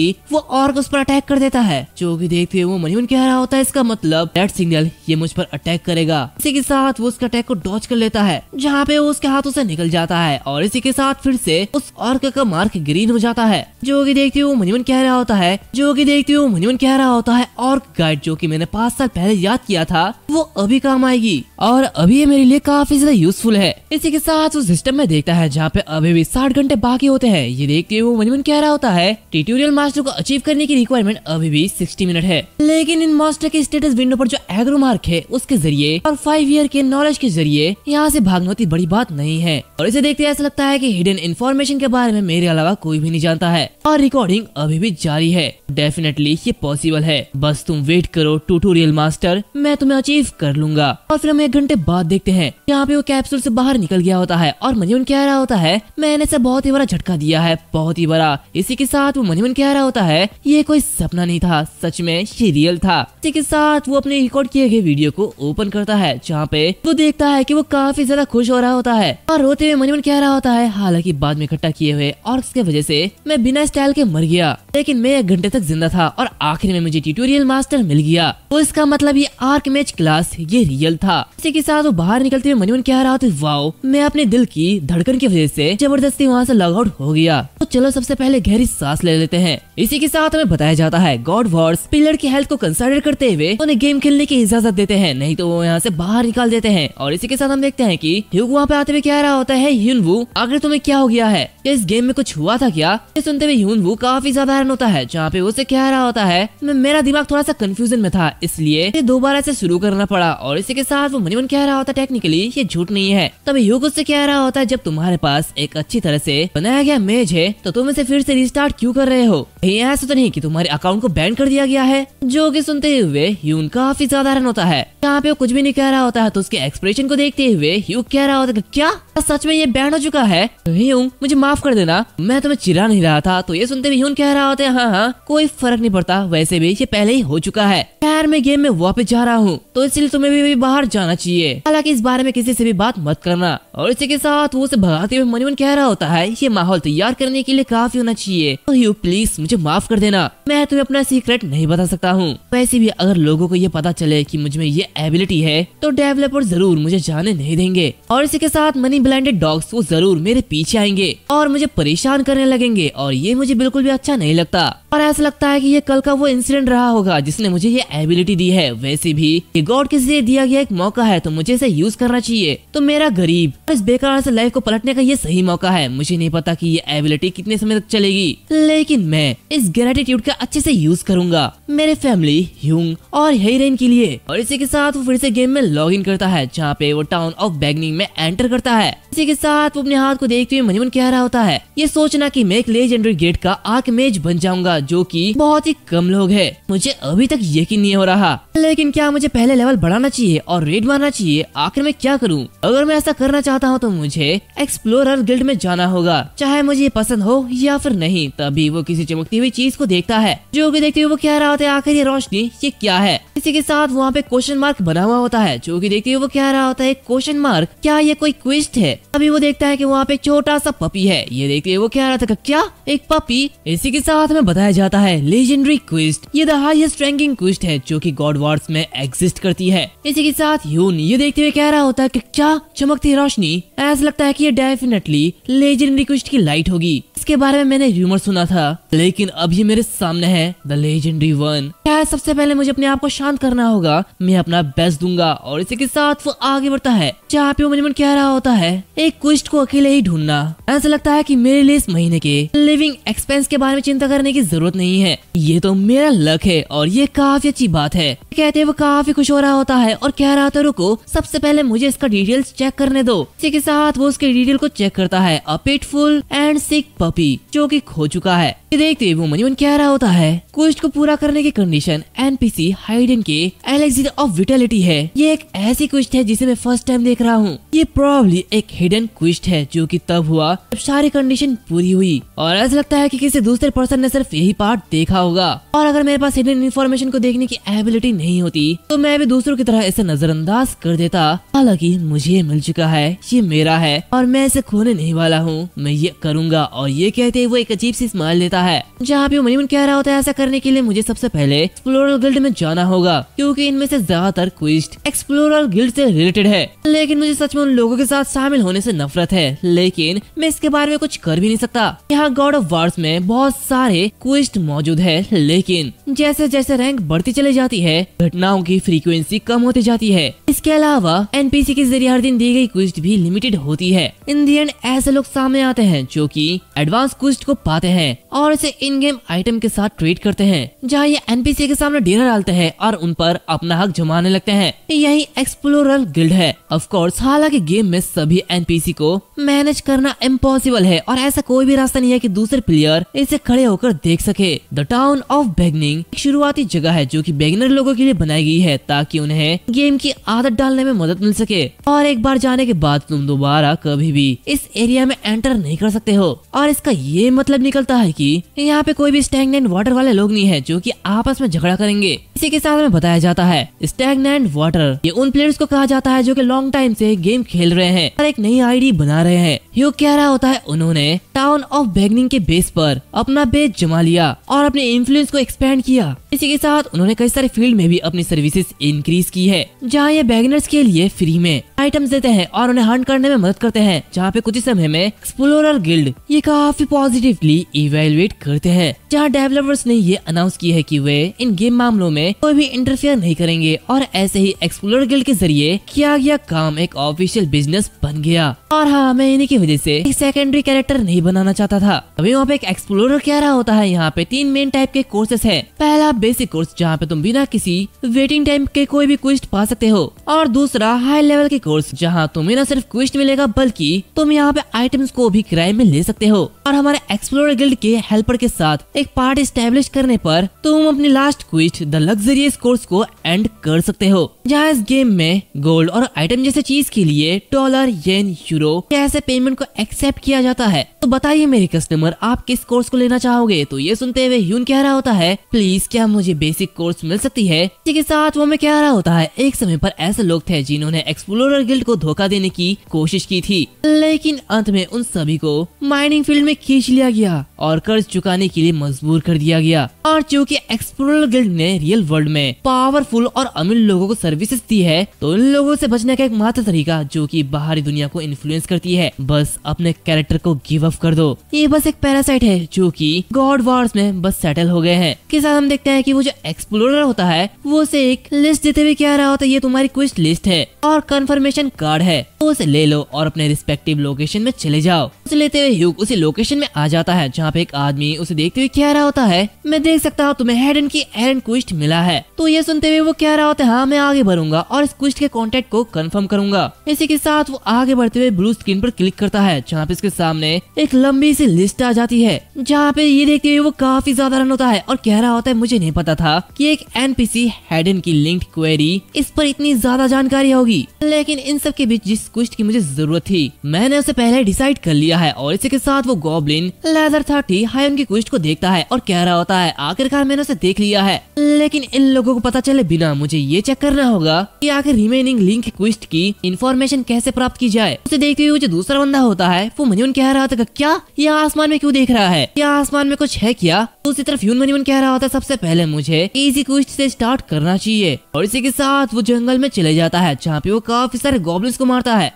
[SPEAKER 1] वो और उस पर अटैक कर देता है जो कि देखते हुए वो मनीमन कह रहा होता है इसका मतलब रेड सिग्नल ये मुझ पर अटैक करेगा इसी के साथ वो उसके अटैक को डॉच कर लेता है जहाँ पे वो उसके हाथों से निकल जाता है और इसी के साथ फिर से उस और का मार्क ग्रीन हो जाता है जो की देखते हुए मनीमन कह रहा होता है जो की देखते हुए मनीमन कह रहा होता है और गाइड जो की मैंने पाँच साल पहले याद किया था वो अभी काम आएगी और अभी ये मेरे लिए काफी ज्यादा यूजफुल है इसी के साथ वो सिस्टम में देखता है जहाँ पे अभी भी साठ घंटे घंटे बाकी होते हैं ये देखते हुए मजमून कह रहा होता है ट्यूटोरियल मास्टर को अचीव करने की रिक्वायरमेंट अभी भी सिक्सटी मिनट है लेकिन इन मास्टर के स्टेटस विंडो पर जो एग्रो मार्क है उसके जरिए और फाइव ईयर के नॉलेज के जरिए यहाँ से भागना उतनी बड़ी बात नहीं है और इसे देखते ऐसा लगता है की हिडन इन्फॉर्मेशन के बारे में मेरे अलावा कोई भी नहीं जानता है और रिकॉर्डिंग अभी भी जारी है डेफिनेटली ये पॉसिबल है बस तुम वेट करो ट्यूटोरियल मास्टर मैं तुम्हें अचीव कर लूंगा और फिर हम एक घंटे बाद देखते हैं यहाँ पे वो कैप्सूल से बाहर निकल गया होता है और मजमून कह रहा होता है मैंने सब बहुत बहुत ही बड़ा झटका दिया है बहुत ही बड़ा इसी के साथ वो मन मन कह रहा होता है ये कोई सपना नहीं था सच में ये रियल था इसी के साथ वो अपने रिकॉर्ड किए गए वीडियो को ओपन करता है जहाँ पे वो देखता है की वो काफी ज्यादा खुश हो रहा होता है और रोते हुए मन मन कह रहा होता है हालांकि बाद में इकट्ठा किए हुए और उसके वजह से मैं बिना स्टाइल के मर गया लेकिन मैं एक घंटे तक जिंदा था और आखिर में मुझे ट्यूटोरियल मास्टर मिल गया तो इसका मतलब ये आर्क मैच क्लास ये रियल था इसी के साथ वो बाहर निकलते हुए मन मन कह रहा था वाओ मैं अपने दिल की धड़कन की वजह से जबरदस्ती वहाँ से लॉग आउट हो गया तो चलो सबसे पहले गहरी सांस ले लेते हैं इसी के साथ हमें बताया जाता है गॉड वॉर्स पिलर की हेल्थ को कंसिडर करते हुए उन्हें गेम खेलने की इजाजत देते हैं नहीं तो वो यहाँ से बाहर निकाल देते हैं और इसी के साथ हम देखते हैं की ह्यूग वहाँ पे आते हुए क्या रहा होता है आखिर तुम्हें क्या हो गया है क्या इस गेम में कुछ हुआ था क्या ये सुनते हुए काफी ज्यादा होता है जहाँ पे उसे कह रहा होता है मेरा दिमाग थोड़ा सा कंफ्यूजन में था इसलिए दोबारा से शुरू करना पड़ा और इसी के साथ वो मनीमन कह रहा होता टेक्निकली ये झूठ नहीं है तभी ह्यूग उससे कह रहा होता है जब तुम्हारे पास एक अच्छी तरह से बनाया गया मेज है तो तुम इसे फिर से रिस्टार्ट क्यों कर रहे हो ऐसा तो नहीं कि तुम्हारे अकाउंट को बैन कर दिया गया है जो कि सुनते हुए यून काफी साधारण होता है यहाँ पे वो कुछ भी नहीं कह रहा होता है तो उसके एक्सप्रेशन को देखते हुए यू कह रहा होता है क्या सच में ये बैन हो चुका है तो मुझे माफ कर देना मैं तुम्हें चिरा नहीं रहा था तो ये सुनते हुए यून कह रहा होता है हाँ हाँ कोई फर्क नहीं पड़ता वैसे भी ये पहले ही हो चुका है खैर मैं गेम में वापस जा रहा हूँ तो इसलिए तुम्हें भी, भी बाहर जाना चाहिए हालांकि इस बारे में किसी से भी बात मत करना और इसी के साथ वो उसे भगाते हुए मनीमन कह रहा होता है है ये माहौल तैयार करने के लिए काफी होना चाहिए तो यू प्लीज मुझे माफ कर देना मैं तुम्हें अपना सीक्रेट नहीं बता सकता हूँ वैसे भी अगर लोगों को ये पता चले की मुझ में ये एबिलिटी है तो डेवलपर जरूर मुझे जाने नहीं देंगे और इसी के साथ मनी ब्लाइंडेड डॉग्स वो जरूर मेरे पीछे आएंगे और मुझे परेशान करने लगेंगे और ये मुझे बिल्कुल भी अच्छा नहीं लगता और ऐसा लगता है कि ये कल का वो इंसिडेंट रहा होगा जिसने मुझे ये एबिलिटी दी है वैसे भी ये गॉड के जरिए दिया गया एक मौका है तो मुझे इसे यूज करना चाहिए तो मेरा गरीब इस बेकार से लाइफ को पलटने का ये सही मौका है मुझे मुझे नहीं पता कि ये एबिलिटी कितने समय तक चलेगी लेकिन मैं इस ग्रेटिट्यूड का अच्छे से यूज करूंगा मेरे फैमिली ह्यूंग और हेरेन के लिए और इसी के साथ वो फिर से गेम में लॉग इन करता है जहाँ पे वो टाउन ऑफ बैगनिंग में एंटर करता है इसी के साथ वो अपने हाथ को देखते हुए मनीमन कह रहा होता है ये सोचना की मैं एक लेजेंडरी गेट का आग मेज बन जाऊंगा जो की बहुत ही कम लोग है मुझे अभी तक यकीन नहीं हो रहा लेकिन क्या मुझे पहले लेवल बढ़ाना चाहिए और रेड मारना चाहिए आखिर मैं क्या करूँ अगर मैं ऐसा करना चाहता हूँ तो मुझे एक्सप्लोरर गिल्ड में जाना होगा होगा चाहे मुझे पसंद हो या फिर नहीं तभी वो किसी चमकती हुई चीज को देखता है जो की देखते हुए वो कह रहा होता है आखिर ये रोशनी ये क्या है इसी के साथ वहाँ पे क्वेश्चन मार्क बना हुआ होता है जो की देखते हुए वो कह रहा होता है क्वेश्चन मार्क क्या ये कोई क्विस्ट है तभी वो देखता है की वहाँ पे छोटा सा पपी है ये देखते हुए वो कह रहा था क्या एक पपी इसी के साथ में बताया जाता है लेजेंडरी क्विस्ट ये द हाइएस्ट रैंकिंग क्विस्ट है जो की गॉड वार्स में एग्जिस्ट करती है इसी के साथ यून ये देखते हुए कह रहा होता है की क्या चमकती रोशनी ऐसा लगता है की ये डेफिनेटली लेजेंड फ्रेंड रिक्वेस्ट की लाइट होगी इसके बारे में मैंने रूमर सुना था लेकिन अब ये मेरे सामने है द लेजेंडरी वन क्या सबसे पहले मुझे अपने आप को शांत करना होगा मैं अपना बेस्ट दूंगा और इसी के साथ वो आगे बढ़ता है जहाँ पे मैनेजमेंट कह रहा होता है एक क्विस्ट को अकेले ही ढूंढना ऐसा लगता है की मेरे लिए इस महीने के लिविंग एक्सपेंस के बारे में चिंता करने की जरूरत नहीं है ये तो मेरा लक है और ये काफी अच्छी बात है कहते वो काफी खुश हो रहा होता है और कह रहा था रुको सबसे पहले मुझे इसका डिटेल्स चेक करने दो इसी के साथ वो उसके डिटेल को चेक करता है और pitiful and sick puppy जो कि खो चुका है ये देखते हुए मनीमन कह रहा होता है क्विस्ट को पूरा करने की कंडीशन एनपीसी हाइडन के एलेक्सिट ऑफ विटेलिटी है ये एक ऐसी क्विस्ट है जिसे मैं फर्स्ट टाइम देख रहा हूँ ये प्रॉब्ली एक हिडन क्विस्ट है जो कि तब हुआ जब सारी कंडीशन पूरी हुई और ऐसा लगता है कि किसी दूसरे पर्सन ने सिर्फ यही पार्ट देखा होगा और अगर मेरे पास हिडन इन्फॉर्मेशन को देखने की एबिलिटी नहीं होती तो मैं भी दूसरों की तरह इसे नजरअंदाज कर देता हालांकि मुझे मिल चुका है ये मेरा है और मैं इसे खोने नहीं वाला हूँ मैं ये करूंगा और ये कहते हुए एक अजीब सी स्माइल देता है जहाँ पे मनीमन कह रहा होता है ऐसा करने के लिए मुझे सबसे पहले एक्सप्लोरल गिल्ड में जाना होगा क्योंकि इनमें से ज्यादातर क्विस्ट एक्सप्लोरल गिल्ड से रिलेटेड है लेकिन मुझे सच में उन लोगों के साथ शामिल होने से नफरत है लेकिन मैं इसके बारे में कुछ कर भी नहीं सकता यहाँ गॉड ऑफ वार्स में बहुत सारे क्विस्ट मौजूद है लेकिन जैसे जैसे रैंक बढ़ती चली जाती है घटनाओं की फ्रीक्वेंसी कम होती जाती है इसके अलावा एन के जरिए हर दिन दी गई क्विस्ट भी लिमिटेड होती है इन दी एंड ऐसे लोग सामने में आते हैं जो कि एडवांस क्विस्ट को पाते हैं और इसे इन गेम आइटम के साथ ट्रेड करते हैं जहाँ ये एन के सामने डेरा डालते हैं और उन पर अपना हक जमाने लगते हैं यही एक्सप्लोरल गिल्ड है ऑफकोर्स हालांकि गेम में सभी एन को मैनेज करना इम्पोसिबल है और ऐसा कोई भी रास्ता नहीं है की दूसरे प्लेयर इसे खड़े होकर देख सके द टाउन ऑफ बेगनिंग एक शुरुआती जगह है जो की बेगनर लोगों के लिए बनाई गई है ताकि उन्हें गेम की आदत डालने में मदद मिल सके और एक बार जाने के बाद तुम दोबारा कभी भी इस एरिया में एंटर एंटर नहीं कर सकते हो और इसका ये मतलब निकलता है कि यहाँ पे कोई भी स्टैगनेंट वाटर वाले लोग नहीं है जो कि आपस में झगड़ा करेंगे इसी के साथ में बताया जाता है स्टैगनेंट वाटर ये उन प्लेयर्स को कहा जाता है जो कि लॉन्ग टाइम से गेम खेल रहे हैं और एक नई आईडी बना रहे हैं यो कह रहा होता है उन्होंने टाउन ऑफ बैगनिंग के बेस पर अपना बेस जमा लिया और अपने इन्फ्लुएंस को एक्सपेंड किया इसी के साथ उन्होंने कई सारे फील्ड में भी अपनी सर्विसेज इंक्रीज की है जहाँ ये बैगनर्स के लिए फ्री में आइटम्स देते हैं और उन्हें हंट करने में मदद करते हैं जहाँ पे कुछ ही समय में एक्सप्लोरर गिल्ड ये काफी पॉजिटिवली इवेलुएट करते हैं जहाँ डेवलपर्स ने ये अनाउंस की है की वे इन गेम मामलों में कोई भी इंटरफेयर नहीं करेंगे और ऐसे ही एक्सप्लोर गिल्ड के जरिए किया गया काम एक ऑफिशियल बिजनेस बन गया और हाँ मैं इन्हीं वजह से एक सेकेंडरी कैरेक्टर नहीं बनाना चाहता था अभी वहाँ पे एक एक्सप्लोरर क्या रहा होता है यहाँ पे तीन मेन टाइप के कोर्सेस है पहला बेसिक कोर्स जहाँ पे तुम बिना किसी वेटिंग टाइम के कोई भी क्विस्ट पा सकते हो और दूसरा हाई लेवल के कोर्स जहाँ तुम्हें न सिर्फ क्विस्ट मिलेगा बल्कि तुम यहाँ पे आइटम्स को भी किराए में ले सकते हो और हमारे एक्सप्लोर गिल्ड के हेल्पर के साथ एक पार्ट स्टेब्लिश करने पर तुम अपनी last quest the luxurious course को एंड कर सकते हो जहाँ इस गेम में गोल्ड और आइटम जैसे चीज के लिए डॉलर येन यूरो ऐसे पेमेंट को एक्सेप्ट किया जाता है तो बताइए मेरे कस्टमर आप किस कोर्स को लेना चाहोगे तो ये सुनते हुए ह्यून कह रहा होता है प्लीज क्या मुझे बेसिक कोर्स मिल सकती है इसी साथ वो मैं कह रहा होता है एक समय पर ऐसे लोग थे जिन्होंने एक्सप्लोरर गिल्ड को धोखा देने की कोशिश की थी लेकिन अंत में उन सभी को माइनिंग फील्ड में खींच लिया गया और कर्ज चुकाने के लिए मजबूर कर दिया गया और चूँकि एक्सप्लोरर गिल्ड ने रियल वर्ल्ड में पावरफुल और अमीर लोगों को सर्विसेज दी है तो इन लोगों से बचने का एक मात्र तरीका जो कि बाहरी दुनिया को इन्फ्लुएंस करती है बस बस अपने कैरेक्टर को गिव अप कर दो ये बस एक पैरासाइट है जो कि गॉड वॉर्स में बस सेटल हो गए हैं के साथ हम देखते हैं कि वो जो एक्सप्लोरर होता है वो उसे एक लिस्ट देते हुए क्या रहा होता है ये तुम्हारी कुछ लिस्ट है और कंफर्मेशन कार्ड है तो उसे ले लो और अपने रिस्पेक्टिव लोकेशन में चले जाओ उसे लेते हुए ह्यूग उसी लोकेशन में आ जाता है जहाँ पे एक आदमी उसे देखते हुए क्या रहा होता है मैं देख सकता हूँ तुम्हें हेडन की एरन क्विस्ट मिला है तो ये सुनते हुए वो क्या रहा होता है हाँ मैं आगे बढ़ूंगा और इस क्विस्ट के कॉन्टेक्ट को कन्फर्म करूंगा इसी के साथ वो आगे बढ़ते हुए ब्लू स्क्रीन पर क्लिक करता करता है जहाँ पे इसके सामने एक लंबी सी लिस्ट आ जाती है जहाँ पे ये देखते हुए वो काफी ज्यादा रन होता है और कह रहा होता है मुझे नहीं पता था कि एक एनपीसी हेडन की लिंक्ड क्वेरी इस पर इतनी ज्यादा जानकारी होगी लेकिन इन सब के बीच जिस कुछ की मुझे जरूरत थी मैंने उसे पहले डिसाइड कर लिया है और इसी के साथ वो गॉबलिन लेदर थर्टी हाई उनकी कुछ को देखता है और कह रहा होता है आखिरकार मैंने उसे देख लिया है लेकिन इन लोगों को पता चले बिना मुझे ये चेक करना होगा की आखिर रिमेनिंग लिंक क्विस्ट की इन्फॉर्मेशन कैसे प्राप्त की जाए उसे देखते हुए जो दूसरा बंदा जिंदा होता है वो मनियन कह रहा था क्या ये आसमान में क्यों देख रहा है ये आसमान में कुछ है क्या दूसरी तरफ यून मनियन कह रहा होता है सबसे पहले मुझे इजी क्विस्ट से स्टार्ट करना चाहिए और इसी के साथ वो जंगल में चले जाता है जहाँ पे वो काफी सारे गॉबलिन्स को मारता है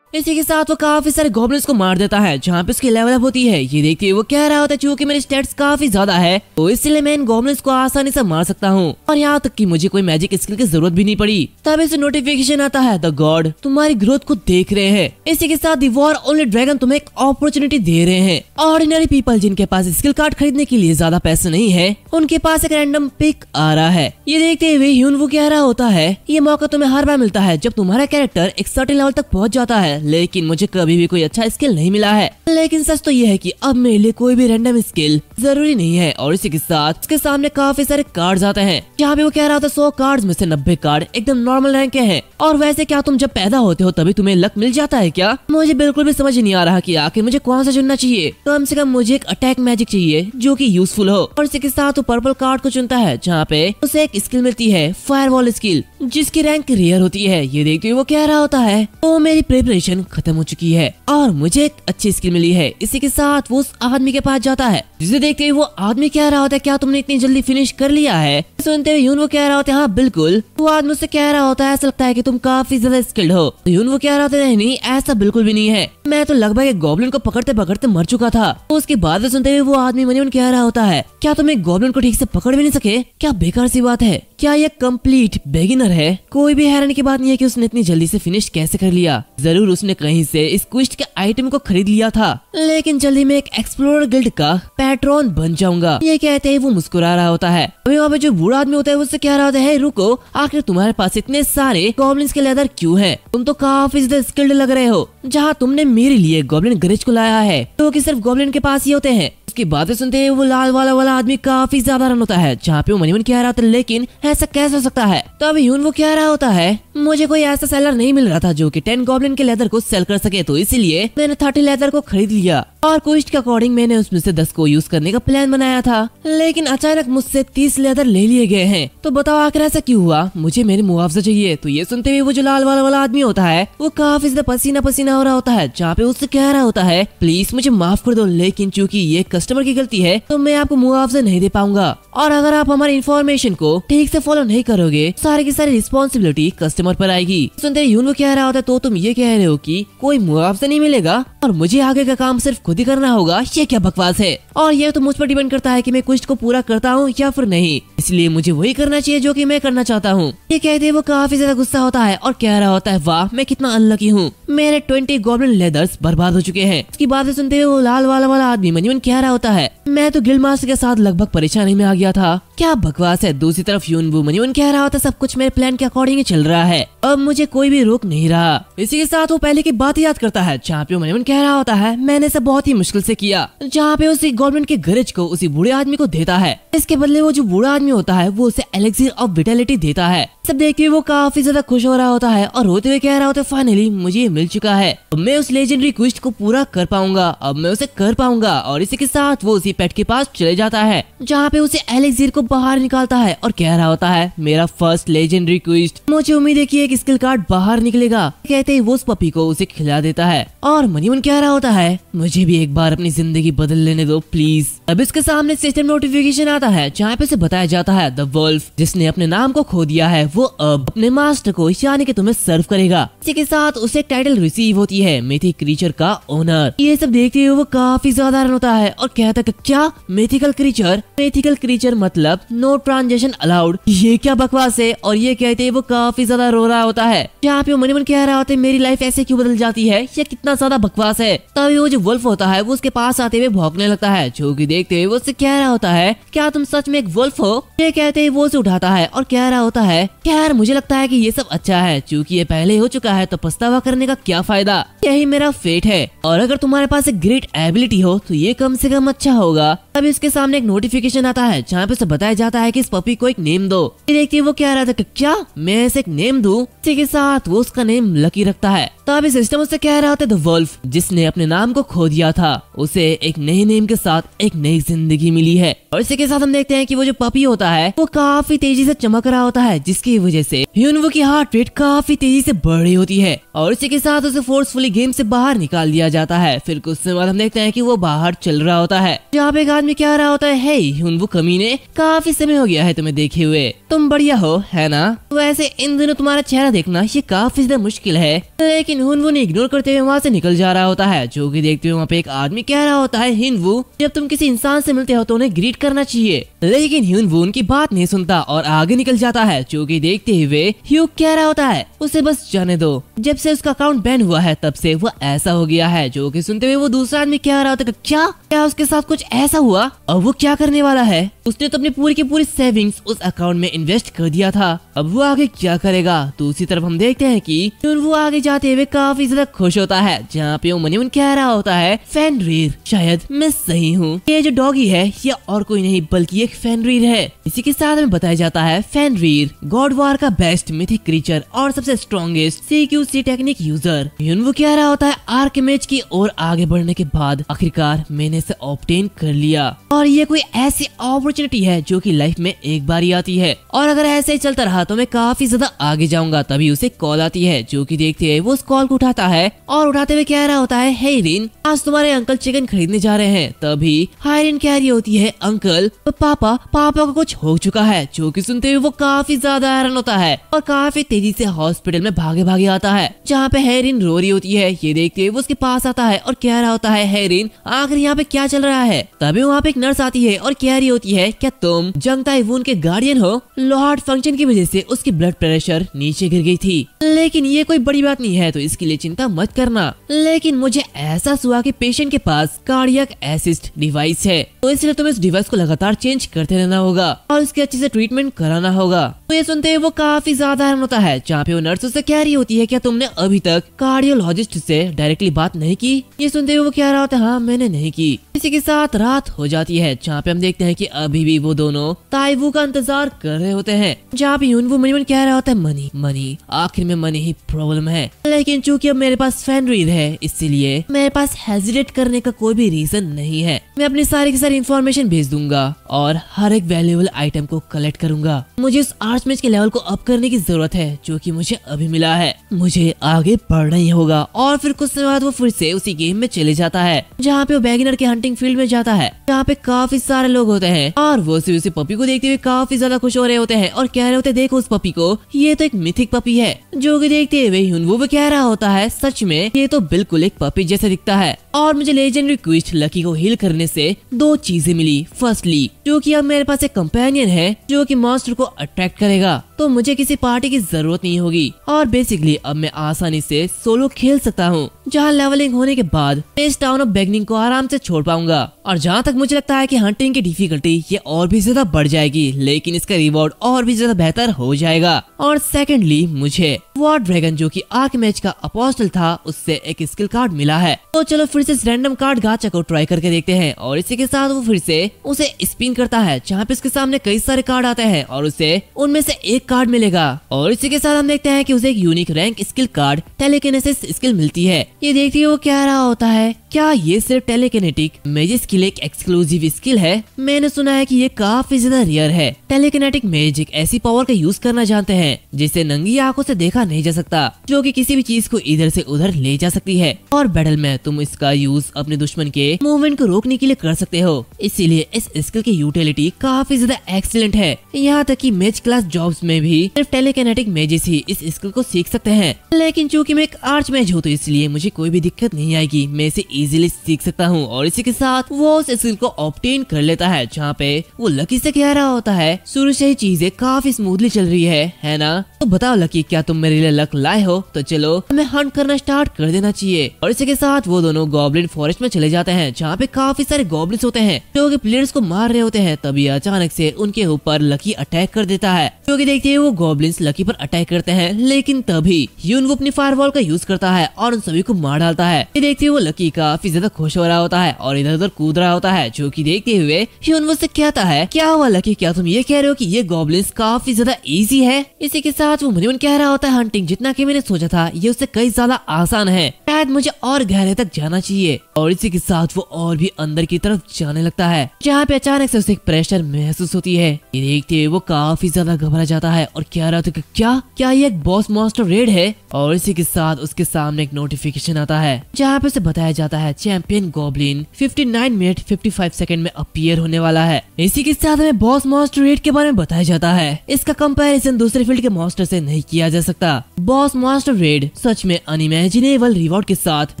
[SPEAKER 1] इसी के साथ वो काफी सारे गोबलेस को मार देता है जहाँ पे उसकी लेवल अप होती है ये देखते हुए वो कह रहा होता है चूंकि मेरे स्टेट्स काफी ज्यादा है तो इसलिए मैं इन गोबलेस को आसानी से मार सकता हूँ और यहाँ तक कि मुझे कोई मैजिक स्किल की जरूरत भी नहीं पड़ी तब इसे नोटिफिकेशन आता है द गॉड तुम्हारी ग्रोथ को देख रहे हैं इसी के साथ वॉर ओनली ड्रैगन तुम्हें एक अपॉर्चुनिटी दे रहे हैं ऑर्डिनरी पीपल जिनके पास स्किल कार्ड खरीदने के लिए ज्यादा पैसे नहीं है उनके पास एक रैंडम पिक आ रहा है ये देखते हुए ह्यून वो कह रहा होता है ये मौका तुम्हें हर बार मिलता है जब तुम्हारा कैरेक्टर एक सर्टेन लेवल तक पहुँच जाता है लेकिन मुझे कभी भी कोई अच्छा स्किल नहीं मिला है लेकिन सच तो यह है कि अब मेरे लिए कोई भी रैंडम स्किल जरूरी नहीं है और इसी के साथ उसके सामने काफी सारे कार्ड आते हैं क्या वो कह रहा था सौ कार्ड में से नब्बे कार्ड एकदम नॉर्मल रैंक के हैं और वैसे क्या तुम जब पैदा होते हो तभी तुम्हें लक मिल जाता है क्या मुझे बिल्कुल भी समझ नहीं आ रहा की आखिर मुझे कौन सा चुनना चाहिए कम ऐसी कम मुझे एक अटैक मैजिक चाहिए जो की यूजफुल हो और इसी के साथ वो पर्पल कार्ड को चुनता है जहाँ पे उसे एक स्किल मिलती है फायर स्किल जिसकी रैंक रेयर होती है ये देखते हुए वो कह रहा होता है वो मेरी प्रिपरेशन मिशन खत्म हो चुकी है और मुझे एक अच्छी स्किल मिली है इसी के साथ वो उस आदमी के पास जाता है जिसे देखते हुए वो आदमी कह रहा होता है क्या तुमने इतनी जल्दी फिनिश कर लिया है सुनते हुए यून वो कह रहा होता है हाँ बिल्कुल वो आदमी उससे कह रहा होता है ऐसा लगता है की तुम काफी ज्यादा स्किल्ड हो तो यून वो कह रहा होता है नहीं ऐसा बिल्कुल भी नहीं है मैं तो लगभग एक गॉबलिन को पकड़ते पकड़ते मर चुका था तो उसके उसकी बात सुनते हुए वो आदमी मन कह रहा होता है क्या तुम एक गॉबलिन को ठीक से पकड़ भी नहीं सके क्या बेकार सी बात है क्या यह कंप्लीट बेगिनर है कोई भी हैरानी की बात नहीं है कि उसने इतनी जल्दी से फिनिश कैसे कर लिया जरूर उस उसने कहीं से इस क्विस्ट के आइटम को खरीद लिया था लेकिन जल्दी में एक एक्सप्लोर गिल्ड का पैट्रॉन बन जाऊंगा ये कहते ही वो मुस्कुरा रहा होता है अभी वहाँ पे जो बूढ़ा आदमी होता है उससे कह रहा होता है रुको आखिर तुम्हारे पास इतने सारे गॉबलिन्स के लेदर क्यूँ है तुम तो काफी ज्यादा स्किल्ड लग रहे हो जहाँ तुमने मेरे लिए गॉबलिन गणेश को लाया है तो सिर्फ गॉबलिन के पास ही होते हैं उसकी बातें सुनते हैं वो लाल वाला वाला आदमी काफी ज्यादा रन होता है जहाँ पे वो मनी मन कह रहा था लेकिन ऐसा कैसे हो सकता है तब तो यून वो कह रहा होता है मुझे कोई ऐसा सेलर नहीं मिल रहा था जो की टेन गॉबलिन के लेदर को सेल कर सके तो इसीलिए मैंने थर्टी लेदर को खरीद लिया और क्विस्ट के अकॉर्डिंग मैंने उसमें से दस को यूज करने का प्लान बनाया था लेकिन अचानक मुझसे तीस लेदर ले लिए गए हैं तो बताओ आखिर ऐसा क्यों हुआ मुझे मेरे मुआवजा चाहिए तो ये सुनते हुए वो जो लाल वाला वाला आदमी होता है वो काफी ज्यादा पसीना पसीना हो रहा होता है जहाँ पे उससे कह रहा होता है प्लीज मुझे माफ कर दो लेकिन चूँकि ये कस्टमर की गलती है तो मैं आपको मुआवजा नहीं दे पाऊंगा और अगर आप हमारी इन्फॉर्मेशन को ठीक से फॉलो नहीं करोगे सारी की सारी रिस्पॉन्सिबिलिटी कस्टमर पर आएगी सुनते हुए कह रहा होता है तो तुम ये कह रहे हो की कोई मुआवजा नहीं मिलेगा और मुझे आगे का काम सिर्फ खुद ही करना होगा ये क्या बकवास है और यह तो मुझ पर डिपेंड करता है की मैं क्विस्ट को पूरा करता हूँ या फिर नहीं इसलिए मुझे वही करना चाहिए जो की मैं करना चाहता हूँ ये कहते वो काफी ज्यादा गुस्सा होता है और कह रहा होता है वाह मैं कितना अनलकी हूँ मेरे ट्वेंटी गोल्डन लेदर्स बर्बाद हो चुके हैं इसकी बातें सुनते हुए वो लाल वाला वाला आदमी मनीमन कह रहा होता है मैं तो गिल मास्टर के साथ लगभग परेशानी में आ गया था क्या बकवास है दूसरी तरफ यून वो मनीमन कह रहा होता सब कुछ मेरे प्लान के अकॉर्डिंग चल रहा है अब मुझे कोई भी रोक नहीं रहा इसी के साथ वो पहले की बात याद करता है जहाँ पे मनीमन कह रहा होता है मैंने सब बहुत ही मुश्किल से किया जहाँ पे उसी गवर्नमेंट के गरज को उसी बूढ़े आदमी को देता है इसके बदले वो जो बूढ़ा आदमी में होता है वो उसे एलेक्सी ऑफ विटेलिटी देता है सब देख के वो काफी ज्यादा खुश हो रहा होता है और रोते हुए कह रहा होता है फाइनली मुझे मिल चुका है अब मैं उस लेजेंडरी क्विस्ट को पूरा कर पाऊंगा अब मैं उसे कर पाऊंगा और इसी के साथ वो उसी पेट के पास चले जाता है जहाँ पे उसे एलेक्सीर को बाहर निकालता है और कह रहा होता है मेरा फर्स्ट लेजेंडरी क्विस्ट मुझे उम्मीद है की एक स्किल कार्ड बाहर निकलेगा कहते ही वो उस पपी को उसे खिला देता है और मनीमन कह रहा होता है मुझे भी एक बार अपनी जिंदगी बदल लेने दो प्लीज अब इसके सामने सिस्टम नोटिफिकेशन आता है जहाँ पे उसे बताया जा जाता है द वर्ल्फ जिसने अपने नाम को खो दिया है वो अब अपने मास्टर को यानी कि तुम्हें सर्व करेगा इसी के साथ उसे टाइटल रिसीव होती है मेथी क्रीचर का ओनर ये सब देखते हुए वो काफी ज्यादा होता है और कहता है क्या मेथिकल क्रीचर मेथिकल क्रीचर मतलब नो ट्रांजेक्शन अलाउड ये क्या बकवास है और ये कहते ही वो काफी ज्यादा रो रहा होता है क्या पे मनी मन कह रहा होता है मेरी लाइफ ऐसे क्यों बदल जाती है या कितना ज्यादा बकवास है तभी वो जो वुल्फ होता है वो उसके पास आते हुए भौंकने लगता है जो की देखते हुए वो उससे कह रहा होता है क्या तुम सच में एक वुल्फ हो ये कहते ही वो उसे उठाता है और कह रहा होता है यार मुझे लगता है कि ये सब अच्छा है क्योंकि ये पहले हो चुका है तो पछतावा करने का क्या फायदा यही मेरा फेट है और अगर तुम्हारे पास एक ग्रेट एबिलिटी हो तो ये कम से कम अच्छा होगा तभी उसके सामने एक नोटिफिकेशन आता है जहाँ पे उसे बताया जाता है की इस पपी को एक नेम दो देखती है वो कह रहा था क्या मैं इसे एक नेम दू बच्चे के साथ वो उसका नेम लकी रखता है तब सिस्टम उससे कह रहा था द वल्फ जिसने अपने नाम को खो दिया था उसे एक नए नेम के साथ एक नई जिंदगी मिली है और इसी के साथ हम देखते हैं कि वो जो पपी होता है वो काफी तेजी से चमक रहा होता है जिसकी वजह से ह्यूनवो की हार्ट रेट काफी तेजी से बढ़ रही होती है और इसी के साथ उसे फोर्सफुली गेम से बाहर निकाल दिया जाता है फिर कुछ समय बाद हम देखते हैं कि वो बाहर चल रहा होता है जहाँ पे एक आदमी कह रहा होता है ह्यूनवो कमीने काफी समय हो गया है तुम्हें देखे हुए तुम बढ़िया हो है ना वैसे तो इन दिनों तुम्हारा चेहरा चेहरा देखना ये काफी ज्यादा मुश्किल है लेकिन हुनवू ने इग्नोर करते हुए वहाँ से निकल जा रहा होता है जो कि देखते हुए वहाँ पे एक आदमी कह रहा होता है हिनवू जब तुम किसी इंसान से मिलते हो तो उन्हें ग्रीट करना चाहिए लेकिन हिनवू उनकी बात नहीं सुनता और आगे निकल जाता है जो की देखते हुए ह्यू कह रहा होता है उसे बस जाने दो जब से उसका अकाउंट बैन हुआ है तब से वह ऐसा हो गया है जो की सुनते हुए वो दूसरा आदमी कह रहा होता क्या क्या उसके साथ कुछ ऐसा हुआ और वो क्या करने वाला है उसने तो अपनी पूरी की पूरी सेविंग्स उस अकाउंट में इन्वेस्ट कर दिया था अब वो आगे क्या करेगा दूसरी दूसरी तरफ हम देखते हैं कि चुनवू आगे जाते हुए काफी ज्यादा खुश होता है जहाँ पे उमनियन कह रहा होता है फैनरीर शायद मैं सही हूँ ये जो डॉगी है ये और कोई नहीं बल्कि एक फैनरीर है इसी के साथ में बताया जाता है रीर गॉड वार का बेस्ट मिथिक क्रीचर और सबसे strongest C Q C technique user Yunwoo कह रहा होता है आर्क मेज की ओर आगे बढ़ने के बाद आखिरकार मैंने इसे ऑप्टेन कर लिया और ये कोई ऐसी अपॉर्चुनिटी है जो की लाइफ में एक बार ही आती है और अगर ऐसे ही चलता रहा तो मैं काफी ज्यादा आगे जाऊंगा तभी उसे कॉल आती है जो कि देखते है वो उस कॉल को उठाता है और उठाते हुए कह रहा होता है रिन आज तुम्हारे अंकल चिकन खरीदने जा रहे हैं तभी हायरिन कह रही होती है अंकल पापा पापा को कुछ हो चुका है जो कि सुनते हुए वो काफी ज्यादा हैरान होता है और काफी तेजी से हॉस्पिटल में भागे भागे आता है जहाँ पे हेरिन रो रही होती है ये देखते हुए वो उसके पास आता है और कह रहा होता है हेरिन आखिर यहाँ पे क्या चल रहा है तभी वहाँ पे एक नर्स आती है और कह रही होती है क्या तुम जंग के गार्डियन हो लोहार्ट फंक्शन की वजह से उसकी ब्लड प्रेशर नीचे गिर गिर गई थी लेकिन ये कोई बड़ी बात नहीं है तो इसके लिए चिंता मत करना लेकिन मुझे एहसास हुआ कि पेशेंट के पास कार्डियक एसिस्ट डिवाइस है तो इसलिए तुम्हें इस डिवाइस को लगातार चेंज करते रहना होगा और इसके अच्छे से ट्रीटमेंट कराना होगा तो ये सुनते हुए वो काफी ज्यादा हैरान होता है जहाँ पे वो नर्स उससे कह रही होती है क्या तुमने अभी तक कार्डियोलॉजिस्ट से डायरेक्टली बात नहीं की ये सुनते हुए वो कह रहा होता है हाँ मैंने नहीं की इसी के साथ रात हो जाती है जहाँ पे हम देखते हैं कि अभी भी वो दोनों ताइवू का इंतजार कर रहे होते हैं जहाँ पे यून वो मन कह रहा होता है मनी मनी आखिर में मनी ही प्रॉब्लम है लेकिन चूंकि अब मेरे पास फैनरील है इसीलिए मेरे पास हेजिटेट करने का कोई भी रीजन नहीं है मैं अपनी सारी की सारी इन्फॉर्मेशन भेज दूंगा और हर एक वैल्यूएबल आइटम को कलेक्ट करूंगा मुझे इस आर लास्ट मैच के लेवल को अप करने की जरूरत है जो कि मुझे अभी मिला है मुझे आगे बढ़ना ही होगा और फिर कुछ समय बाद वो फिर से उसी गेम में चले जाता है जहाँ पे वो बैगिनर के हंटिंग फील्ड में जाता है जहाँ पे काफी सारे लोग होते हैं और वो सिर्फ उसी पपी को देखते हुए काफी ज्यादा खुश हो रहे होते हैं और कह रहे होते देखो उस पपी को ये तो एक मिथिक पपी है जो की देखते हुए वो भी कह रहा होता है सच में ये तो बिल्कुल एक पपी जैसे दिखता है और मुझे लेजेंडरी क्विस्ट लकी को हील करने से दो चीजें मिली फर्स्टली जो कि अब मेरे पास एक कंपेनियन है जो कि मॉन्स्टर को अट्रैक्ट कर れが तो मुझे किसी पार्टी की जरूरत नहीं होगी और बेसिकली अब मैं आसानी से सोलो खेल सकता हूँ जहाँ लेवलिंग होने के बाद इस टाउन ऑफ बेगनिंग को आराम से छोड़ पाऊंगा और जहाँ तक मुझे लगता है कि हंटिंग की डिफिकल्टी ये और भी ज्यादा बढ़ जाएगी लेकिन इसका रिवॉर्ड और भी ज्यादा बेहतर हो जाएगा और सेकेंडली मुझे वॉर ड्रैगन जो की आर्क मैच का अपोस्टल था उससे एक स्किल कार्ड मिला है तो चलो फिर से रेंडम रैंडम कार्ड गाचा को ट्राई करके देखते हैं और इसी के साथ वो फिर से उसे स्पिन करता है जहाँ पे उसके सामने कई सारे कार्ड आते हैं और उसे उनमें से एक कार्ड मिलेगा और इसी के साथ हम देखते हैं कि उसे एक unique rank skill card telekinesis skill मिलती है ये है वो क्या रहा होता है क्या ये सिर्फ टेलीकेनेटिक मेज स्किल एक एक्सक्लूसिव स्किल है मैंने सुना है कि ये काफी ज्यादा रेयर है टेलीकेनेटिक मैजिक ऐसी पावर का यूज करना जानते हैं जिसे नंगी आंखों से देखा नहीं जा सकता जो कि किसी भी चीज को इधर से उधर ले जा सकती है और बैटल में तुम इसका यूज अपने दुश्मन के मूवमेंट को रोकने के लिए कर सकते हो इसीलिए इस स्किल की यूटिलिटी काफी ज्यादा एक्सीलेंट है यहाँ तक की मेज क्लास जॉब में में भी सिर्फ टेलीकेनेटिक मेजिस ही इस स्किल को सीख सकते हैं लेकिन चूंकि मैं एक आर्च मैच हूँ तो इसलिए मुझे कोई भी दिक्कत नहीं आएगी मैं इसे इजिली सीख सकता हूँ और इसी के साथ वो उस स्किल को ऑप्टेन कर लेता है जहाँ पे वो लकी से कह रहा होता है शुरू से ही चीजें काफी स्मूथली चल रही है है ना तो बताओ लकी क्या तुम मेरे लिए लक लाए हो तो चलो हमें हंट करना स्टार्ट कर देना चाहिए और इसी के साथ वो दोनों गॉबलिन फॉरेस्ट में चले जाते हैं जहाँ पे काफी सारे गॉबलिन होते हैं जो की प्लेयर्स को मार रहे होते हैं तभी अचानक से उनके ऊपर लकी अटैक कर देता है जो की देखते कि वो गोब्लिन्स लकी पर अटैक करते हैं लेकिन तभी यून वो अपनी फायर का यूज करता है और उन सभी को मार डालता है ये देखते हुए वो लकी काफी ज्यादा खुश हो रहा होता है और इधर उधर कूद रहा होता है जो की देखते हुए यून वो कहता है क्या हुआ लकी क्या तुम ये कह रहे हो की ये गोब्लिन्स काफी ज्यादा ईजी है इसी के साथ वो मुनिमन कह रहा होता है हंटिंग जितना की मैंने सोचा था ये उससे कई ज्यादा आसान है शायद मुझे और गहरे तक जाना चाहिए और इसी के साथ वो और भी अंदर की तरफ जाने लगता है जहाँ पे अचानक से उसे एक प्रेशर महसूस होती है ये देखते हुए वो काफी ज्यादा घबरा जाता आता है और कह रहा था कि क्या क्या ये एक बॉस मॉन्स्टर रेड है और इसी के साथ उसके सामने एक नोटिफिकेशन आता है जहाँ पे से बताया जाता है चैंपियन गोबलिन 59 मिनट 55 सेकंड में अपियर होने वाला है इसी के साथ हमें बॉस मॉन्स्टर रेड के बारे में बताया जाता है इसका कंपेरिजन दूसरे फील्ड के मॉन्स्टर ऐसी नहीं किया जा सकता बॉस मॉन्स्टर रेड सच में अनइमेजिनेबल रिवॉर्ड के साथ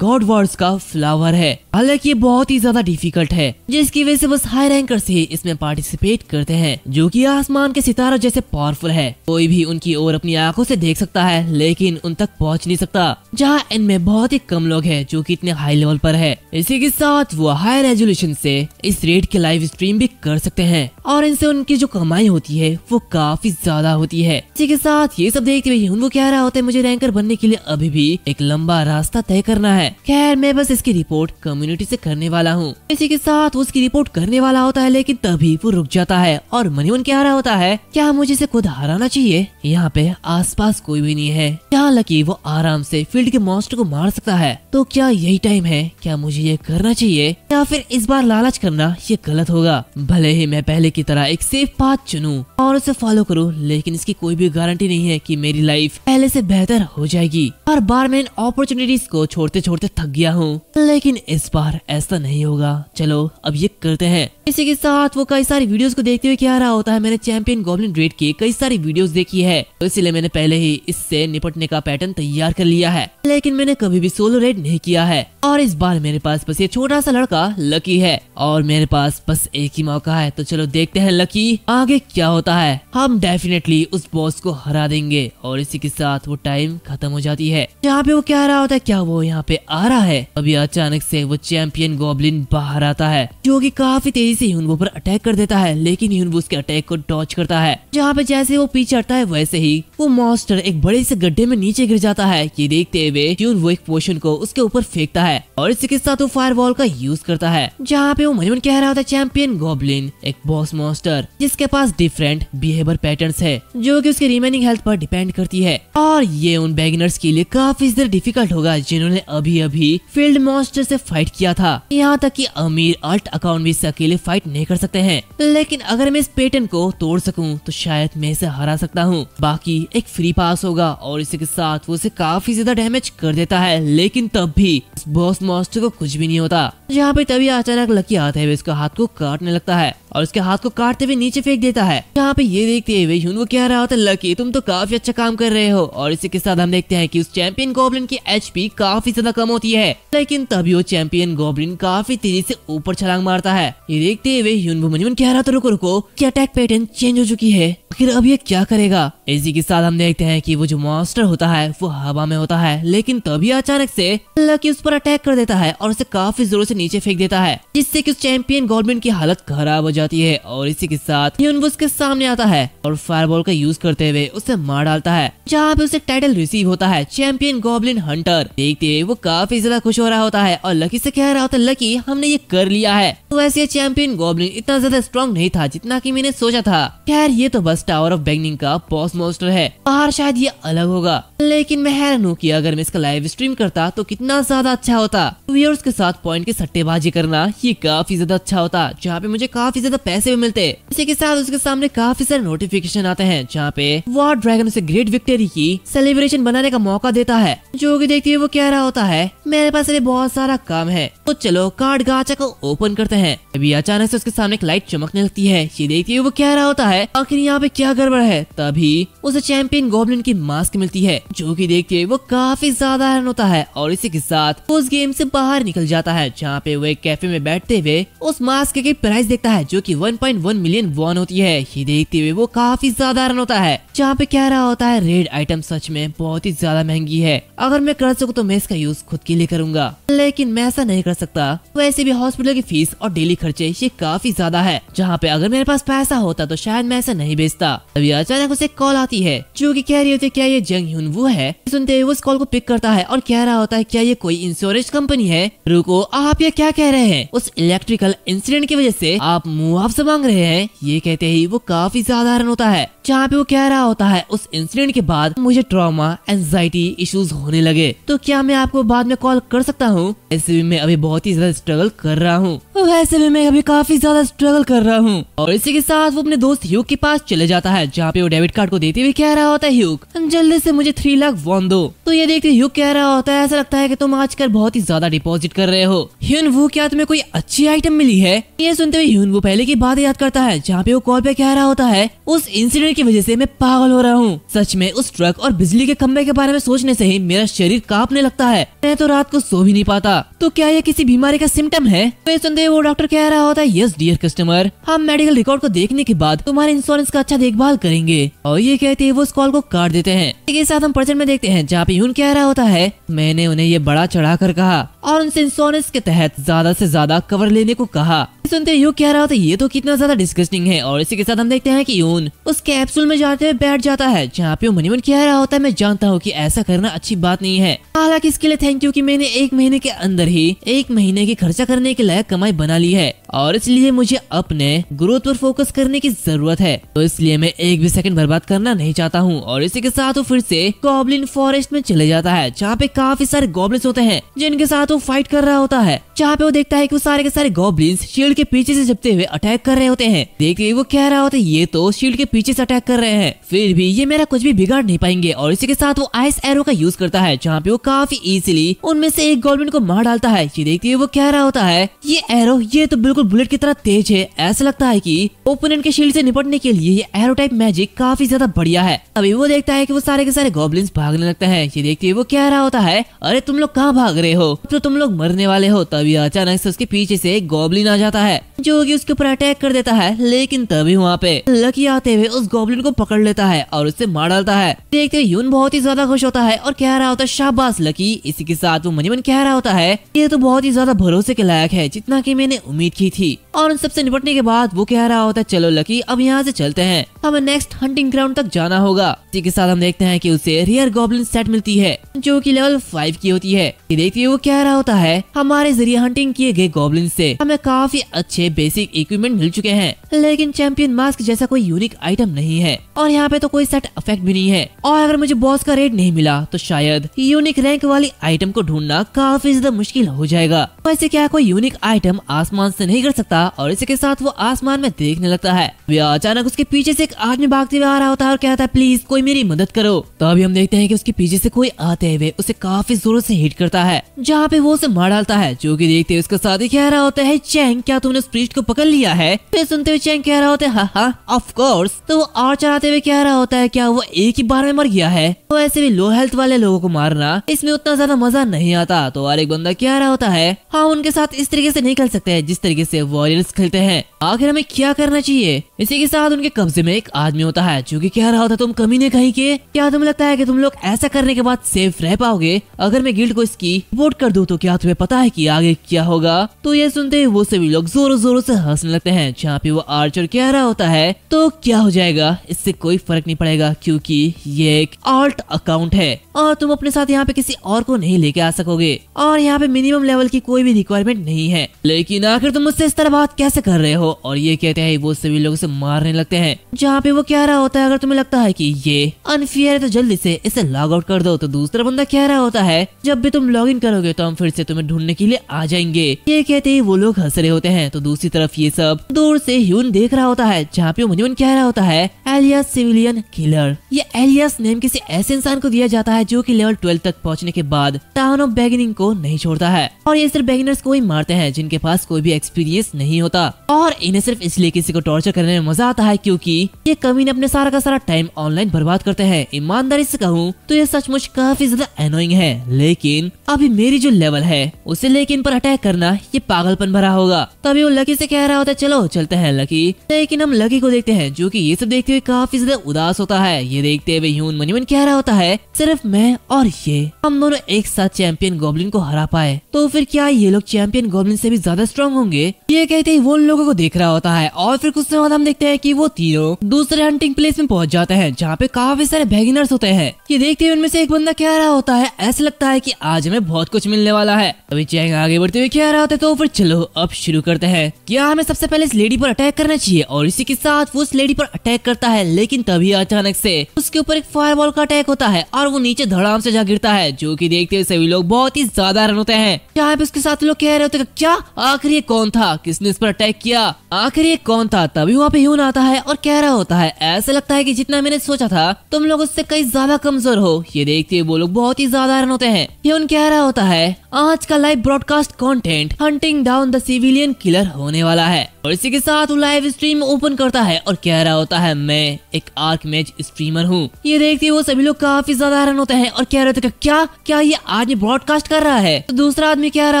[SPEAKER 1] गॉड वर्ड्स का फ्लावर है हालांकि ये बहुत ही ज्यादा डिफिकल्ट है जिसकी वजह से बस हाई रैंकर ही इसमें पार्टिसिपेट करते हैं जो की आसमान के सितारों जैसे पावरफुल है है कोई भी उनकी ओर अपनी आंखों से देख सकता है लेकिन उन तक पहुंच नहीं सकता जहां इनमें बहुत ही कम लोग हैं जो कि इतने हाई लेवल पर है इसी के साथ वो हाई रेजोल्यूशन से इस रेट के लाइव स्ट्रीम भी कर सकते हैं और इनसे उनकी जो कमाई होती है वो काफी ज्यादा होती है इसी के साथ ये सब देखते हुए उनको कह रहा होता है मुझे रैंकर बनने के लिए अभी भी एक लंबा रास्ता तय करना है खैर मैं बस इसकी रिपोर्ट कम्युनिटी ऐसी करने वाला हूँ इसी के साथ वो उसकी रिपोर्ट करने वाला होता है लेकिन तभी वो रुक जाता है और मन कह रहा होता है क्या मुझे इसे खुद हार हराना चाहिए यहाँ पे आसपास कोई भी नहीं है लकी वो आराम से फील्ड के मॉन्स्टर को मार सकता है तो क्या यही टाइम है क्या मुझे ये करना चाहिए या फिर इस बार लालच करना ये गलत होगा भले ही मैं पहले की तरह एक सेफ पाथ चुनूं और उसे फॉलो करूं लेकिन इसकी कोई भी गारंटी नहीं है कि मेरी लाइफ पहले से बेहतर हो जाएगी हर बार मैं इन अपॉर्चुनिटीज को छोड़ते छोड़ते थक गया हूँ लेकिन इस बार ऐसा नहीं होगा चलो अब ये करते हैं इसी के साथ वो कई सारी वीडियोस को देखते हुए क्या रहा होता है मैंने चैंपियन गोब्लिन रेड के कई सारी सारी वीडियोस देखी है तो इसलिए मैंने पहले ही इससे निपटने का पैटर्न तैयार कर लिया है लेकिन मैंने कभी भी सोलो रेड नहीं किया है और इस बार मेरे पास बस ये छोटा सा लड़का लकी है और मेरे पास बस एक ही मौका है तो चलो देखते हैं लकी आगे क्या होता है हम डेफिनेटली उस बॉस को हरा देंगे और इसी के साथ वो टाइम खत्म हो जाती है यहाँ पे वो क्या रहा होता है क्या वो यहाँ पे आ रहा है अभी अचानक से वो चैंपियन गोब्लिन बाहर आता है जो की काफी तेजी से पर अटैक कर देता है लेकिन उसके अटैक को डॉच करता है जहाँ पे जैसे वो पीछे चढ़ता है वैसे ही वो मॉन्स्टर एक बड़े से गड्ढे में नीचे गिर जाता है ये देखते हुए ट्यून वो एक पोशन को उसके ऊपर फेंकता है और इसी के साथ वो फायरवॉल का यूज करता है जहाँ पे वो मन कह रहा होता है चैंपियन गोबलिन एक बॉस मॉन्स्टर जिसके पास डिफरेंट बिहेवियर पैटर्न है जो की उसके रिमेनिंग हेल्थ आरोप डिपेंड करती है और ये उन बैगनर्स के लिए काफी ज्यादा डिफिकल्ट होगा जिन्होंने अभी अभी फील्ड मॉन्स्टर ऐसी फाइट किया था यहाँ तक की अमीर अल्ट अकाउंट भी अकेले फाइट नहीं कर सकते हैं लेकिन अगर मैं इस पेटर्न को तोड़ सकूँ तो शायद मैं इसे हरा सकता हूँ बाकी एक फ्री पास होगा और इसी के साथ वो उसे काफी ज्यादा डैमेज कर देता है लेकिन तब भी बॉस मॉस्टर को कुछ भी नहीं होता यहाँ पे तभी अचानक लकी आते हुए इसका हाथ को काटने लगता है और उसके हाथ को काटते हुए नीचे फेंक देता है यहाँ पे ये देखते हुए ह्यून कह रहा होता है लकी तुम तो काफी अच्छा काम कर रहे हो और इसी के साथ हम देखते हैं की उस चैंपियन गोबलिन की एच काफी ज्यादा कम होती है लेकिन तभी वो चैंपियन गोबलिन काफी तेजी से ऊपर छलांग मारता है ये देखते हुए ह्यून कह रहा था रुको रुको की अटैक पैटर्न चेंज हो चुकी है फिर अब ये क्या करेगा इसी के साथ हम देखते हैं कि वो जो मॉन्स्टर होता है वो हवा में होता है लेकिन तभी अचानक से लकी उस पर अटैक कर देता है और उसे काफी जोर से नीचे फेंक देता है जिससे कि उस चैंपियन गवर्नमेंट की हालत खराब हो जाती जाती है और इसी के साथ उसके सामने आता है और फायरबॉल का यूज करते हुए उसे मार डालता है जहाँ पे उसे टाइटल रिसीव होता है चैंपियन गोबलिन हंटर देखते हुए वो काफी ज्यादा खुश हो रहा होता है और लकी से कह रहा होता है लकी हमने ये कर लिया है तो वैसे चैंपियन गोबलिन इतना ज्यादा स्ट्रॉन्ग नहीं था जितना की मैंने सोचा था खैर ये तो बस टावर ऑफ बैगनिंग का बॉस मोस्टर है बाहर शायद ये अलग होगा लेकिन मैं हैरान हूँ की अगर मैं इसका लाइव स्ट्रीम करता तो कितना ज्यादा अच्छा होता व्यूअर्स के साथ पॉइंट की सट्टेबाजी करना ये काफी ज्यादा अच्छा होता जहाँ पे मुझे काफी ज्यादा पैसे भी मिलते इसी के साथ उसके सामने काफी सारे नोटिफिकेशन आते हैं जहाँ पे वार ड्रैगन उसे ग्रेट विक्टोरी की सेलिब्रेशन बनाने का मौका देता है जो की देखती है वो कह रहा होता है मेरे पास अभी बहुत सारा काम है तो चलो कार्ड गाचा को ओपन करते हैं अभी अचानक से उसके सामने एक लाइट चमकने लगती है ये देखती है वो कह रहा होता है आखिर यहाँ पे क्या गड़बड़ है तभी उसे चैंपियन गोबलिन की मास्क मिलती है जो की देखते हुए वो काफी ज्यादा हैरान होता है और इसी के साथ उस गेम से बाहर निकल जाता है जहाँ पे वो एक कैफे में बैठते हुए उस मास्क की प्राइस देखता है जो जो कि 1.1 मिलियन वन होती है ये देखते हुए वो काफी रन होता है जहाँ पे कह रहा होता है रेड आइटम सच में बहुत ही ज्यादा महंगी है अगर मैं कर सकूँ तो मैं इसका यूज खुद के लिए करूंगा लेकिन मैं ऐसा नहीं कर सकता वैसे तो भी हॉस्पिटल की फीस और डेली खर्चे ये काफी ज्यादा है जहाँ पे अगर मेरे पास पैसा होता तो शायद मैं ऐसा नहीं बेचता तभी अचानक उसे कॉल आती है जो की कह रही होती है क्या ये जंग हूं वो है सुनते हुए उस कॉल को पिक करता है और कह रहा होता है क्या ये कोई इंश्योरेंस कंपनी है रुको आप ये क्या कह रहे हैं उस इलेक्ट्रिकल इंसिडेंट की वजह से आप मुआवजा मांग रहे हैं ये कहते ही वो काफी साधारण होता है जहाँ पे वो कह रहा होता है उस इंसिडेंट के बाद मुझे ट्रॉमा एंजाइटी इश्यूज होने लगे तो क्या मैं आपको बाद में कॉल कर सकता हूँ ऐसे भी मैं अभी बहुत ही ज्यादा स्ट्रगल कर रहा हूँ वैसे भी मैं अभी काफी ज्यादा स्ट्रगल कर रहा हूँ और इसी के साथ वो अपने दोस्त ह्यूग के पास चले जाता है जहाँ पे वो डेबिट कार्ड को देते हुए कह रहा होता है ह्यूग जल्दी से मुझे थ्री लाख वन दो तो ये देखते ह्यूग कह रहा होता है ऐसा लगता है की तुम आजकल बहुत ही ज्यादा डिपोजिट कर रहे हो ह्यून वो क्या तुम्हें कोई अच्छी आइटम मिली है ये सुनते हुए ह्यून वो पहले पहले की बात याद करता है जहाँ पे वो कॉल पे कह रहा होता है उस इंसिडेंट की वजह से मैं पागल हो रहा हूँ सच में उस ट्रक और बिजली के खम्बे के बारे में सोचने से ही मेरा शरीर कांपने लगता है मैं तो रात को सो भी नहीं पाता तो क्या ये किसी बीमारी का सिम्टम है तो सुनते वो डॉक्टर कह रहा होता है यस डियर कस्टमर हम मेडिकल रिकॉर्ड को देखने के बाद तुम्हारे इंश्योरेंस का अच्छा देखभाल करेंगे और ये कहते हैं वो उस कॉल को काट देते हैं इसके साथ हम पर्चन में देखते हैं जहाँ पे यून कह रहा होता है मैंने उन्हें ये बड़ा चढ़ा कर कहा और उनसे इंश्योरेंस के तहत ज्यादा से ज्यादा कवर लेने को कहा सुनते यू कह रहा था ये तो कितना ज्यादा डिस्कस्टिंग है और इसी के साथ हम देखते हैं कि यून उस कैप्सूल में जाते हुए बैठ जाता है जहाँ पे मनीमन कह रहा होता है मैं जानता हूँ की ऐसा करना अच्छी बात नहीं है हालांकि इसके लिए थैंक यू की मैंने एक महीने के अंदर ही एक महीने की खर्चा करने के लायक कमाई बना ली है और इसलिए मुझे अपने ग्रोथ पर फोकस करने की जरूरत है तो इसलिए मैं एक भी सेकंड बर्बाद करना नहीं चाहता हूँ और इसी के साथ वो फिर से गॉबलिन फॉरेस्ट में चले जाता है जहाँ पे काफी सारे गॉबलिन होते हैं जिनके साथ वो फाइट कर रहा होता है जहाँ पे वो देखता है की सारे के सारे गॉबलिन शील्ड के पीछे से छपते हुए अटैक कर रहे होते हैं देखते हुए वो कह रहा होता है ये तो शील्ड के पीछे से अटैक कर रहे हैं फिर भी ये मेरा कुछ भी बिगाड़ नहीं पाएंगे और इसी के साथ वो आइस एरो का यूज करता है जहाँ पे वो काफी इजिली उनमें से एक गोलमिन को मार डालता है ये देखते हुए वो कह रहा होता है ये एरो ये तो बिल्कुल बुलेट की तरह तेज है ऐसा लगता है की ओपोनेंट के शील्ड से निपटने के लिए ये एरो टाइप मैजिक काफी ज्यादा बढ़िया है अभी वो देखता है की वो सारे के सारे गोबलिन भागने लगते हैं ये देखते हुए वो कह रहा होता है अरे तुम लोग कहाँ भाग रहे हो तो तुम लोग मरने वाले हो तभी अचानक से उसके पीछे से एक गोबलिन आ जाता है है कि उसके ऊपर अटैक कर देता है लेकिन तभी वहाँ पे लकी आते हुए उस गोब्लिन को पकड़ लेता है और उससे मार डालता है देखते हुए यून बहुत ही ज्यादा खुश होता है और कह रहा होता है शाबाश लकी इसी के साथ वो मनीमन कह रहा होता है ये तो बहुत ही ज्यादा भरोसे के लायक है जितना की मैंने उम्मीद की थी और उन सबसे निपटने के बाद वो कह रहा होता है चलो लकी अब यहाँ ऐसी चलते हैं हमें नेक्स्ट हंटिंग ग्राउंड तक जाना होगा इसी के साथ हम देखते हैं की उसे रियर गोब्लिन सेट मिलती है जो की लेवल फाइव की होती है देखते हुए वो कह रहा होता है हमारे जरिए हंटिंग किए गए गोब्लिन से हमें काफी अच्छे बेसिक इक्विपमेंट मिल चुके हैं लेकिन चैंपियन मास्क जैसा कोई यूनिक आइटम नहीं है और यहाँ पे तो कोई सेट इफेक्ट भी नहीं है और अगर मुझे बॉस का रेट नहीं मिला तो शायद यूनिक रैंक वाली आइटम को ढूंढना काफी ज्यादा मुश्किल हो जाएगा वैसे क्या कोई यूनिक आइटम आसमान ऐसी नहीं कर सकता और इसी के साथ वो आसमान में देखने लगता है वे अचानक उसके पीछे ऐसी एक आदमी भागते हुए आ रहा होता है और कहता है प्लीज कोई मेरी मदद करो तो अभी हम देखते हैं की उसके पीछे ऐसी कोई आते हुए उसे काफी जोर ऐसी हिट करता है जहाँ पे वो उसे मार डालता है जो की देखते हुए उसका ही कह रहा होता है चैंग क्या तुमने उस प्रीस्ट को पकड़ लिया है फिर सुनते हुए चैंग कह रहा होता है हाँ ऑफ हाँ, कोर्स तो वो आर चलाते हुए कह रहा होता है क्या वो एक ही बार में मर गया है तो ऐसे भी लो हेल्थ वाले लोगों को मारना इसमें उतना ज्यादा मजा नहीं आता तो और एक बंदा कह रहा होता है हाँ उनके साथ इस तरीके से नहीं खेल सकते हैं जिस तरीके से वॉरियर्स खेलते हैं आखिर हमें क्या करना चाहिए इसी के साथ उनके कब्जे में एक आदमी होता है जो की कह रहा होता तुम कमी ने कहीं के क्या तुम्हें लगता है की तुम लोग ऐसा करने के बाद सेफ रह पाओगे अगर मैं गिल्ड को इसकी रिपोर्ट कर दू तो क्या तुम्हें पता है की आगे क्या होगा तो ये सुनते वो सभी लोग जोरों जोरों से हंसने लगते हैं जहाँ पे वो आर्चर कह रहा होता है तो क्या हो जाएगा इससे कोई फर्क नहीं पड़ेगा क्योंकि ये एक आर्ट अकाउंट है और तुम अपने साथ यहाँ पे किसी और को नहीं लेके आ सकोगे और यहाँ पे मिनिमम लेवल की कोई भी रिक्वायरमेंट नहीं है लेकिन आखिर तुम मुझसे इस तरह बात कैसे कर रहे हो और ये कहते हैं वो सभी लोग उसे मारने लगते हैं जहाँ पे वो कह रहा होता है अगर तुम्हें लगता है की ये अनफेयर है तो जल्दी से इसे लॉग आउट कर दो तो दूसरा बंदा कह रहा होता है जब भी तुम लॉग इन करोगे तो हम फिर से तुम्हें ढूंढने के लिए आ जाएंगे ये कहते ही वो लोग हंस रहे होते हैं तो दूसरी तरफ ये सब दूर से ह्यून देख रहा होता है जहाँ पे मुझे कह रहा होता है एलियस सिविलियन किलर ये एलियस नेम किसी ऐसे इंसान को दिया जाता है जो कि लेवल ट्वेल्व तक पहुँचने के बाद टाउन ऑफ बैगनिंग को नहीं छोड़ता है और ये सिर्फ बैगनर्स को ही मारते हैं जिनके पास कोई भी एक्सपीरियंस नहीं होता और इन्हें सिर्फ इसलिए किसी को टॉर्चर करने में मजा आता है क्यूँकी ये कमीन अपने सारा का सारा टाइम ऑनलाइन बर्बाद करते हैं ईमानदारी ऐसी कहूँ तो ये सचमुच काफी ज्यादा एनोइंग है लेकिन अभी मेरी जो लेवल है उसे लेकिन पर अटैक करना ये पागलपन भरा होगा तभी तभी वो लकी से कह रहा होता है चलो चलते हैं लकी लेकिन हम लकी को देखते हैं जो की ये सब देखते हुए काफी ज्यादा उदास होता है ये देखते हुए ह्यून मनीमन कह रहा होता है सिर्फ मैं और ये हम दोनों एक साथ चैंपियन गोब्लिन को हरा पाए तो फिर क्या ये लोग चैंपियन गोब्लिन से भी ज्यादा स्ट्रॉन्ग होंगे ये कहते ही वो लोगों को देख रहा होता है और फिर कुछ समय बाद हम देखते हैं की वो तीनों दूसरे हंटिंग प्लेस में पहुंच जाते हैं जहाँ पे काफी सारे बैगिनर्स होते हैं ये देखते हुए उनमें से एक बंदा कह रहा होता है ऐसा लगता है की आज हमें बहुत कुछ मिलने वाला है अभी चैंग आगे बढ़ते हुए कह रहा होता है तो फिर चलो अब शुरू कर करते हैं क्या हमें सबसे पहले इस लेडी पर अटैक करना चाहिए और इसी के साथ वो उस लेडी पर अटैक करता है लेकिन तभी अचानक से उसके ऊपर एक फायरबॉल का अटैक होता है और वो नीचे धड़ाम से जा गिरता है जो कि देखते हुए सभी लोग बहुत ही ज्यादा रन होते हैं क्या आप उसके साथ लोग कह रहे होते क्या आखिर ये कौन था किसने इस पर अटैक किया आखिर ये कौन था तभी वहाँ पे यून आता है और कह रहा होता है ऐसा लगता है की जितना मैंने सोचा था तुम लोग उससे कई ज्यादा कमजोर हो ये देखते हुए वो लोग बहुत ही ज्यादा रन होते हैं यून कह रहा होता है आज का live broadcast content hunting down the civilian killer होने वाला है और इसी के साथ वो लाइव स्ट्रीम ओपन करता है और कह रहा होता है मैं एक आर्क मैच स्ट्रीमर हूँ ये देखते हुए सभी लोग काफी ज्यादा हैरान होते हैं और कह रहे होते क्या क्या ये आदमी ब्रॉडकास्ट कर रहा है तो दूसरा आदमी कह रहा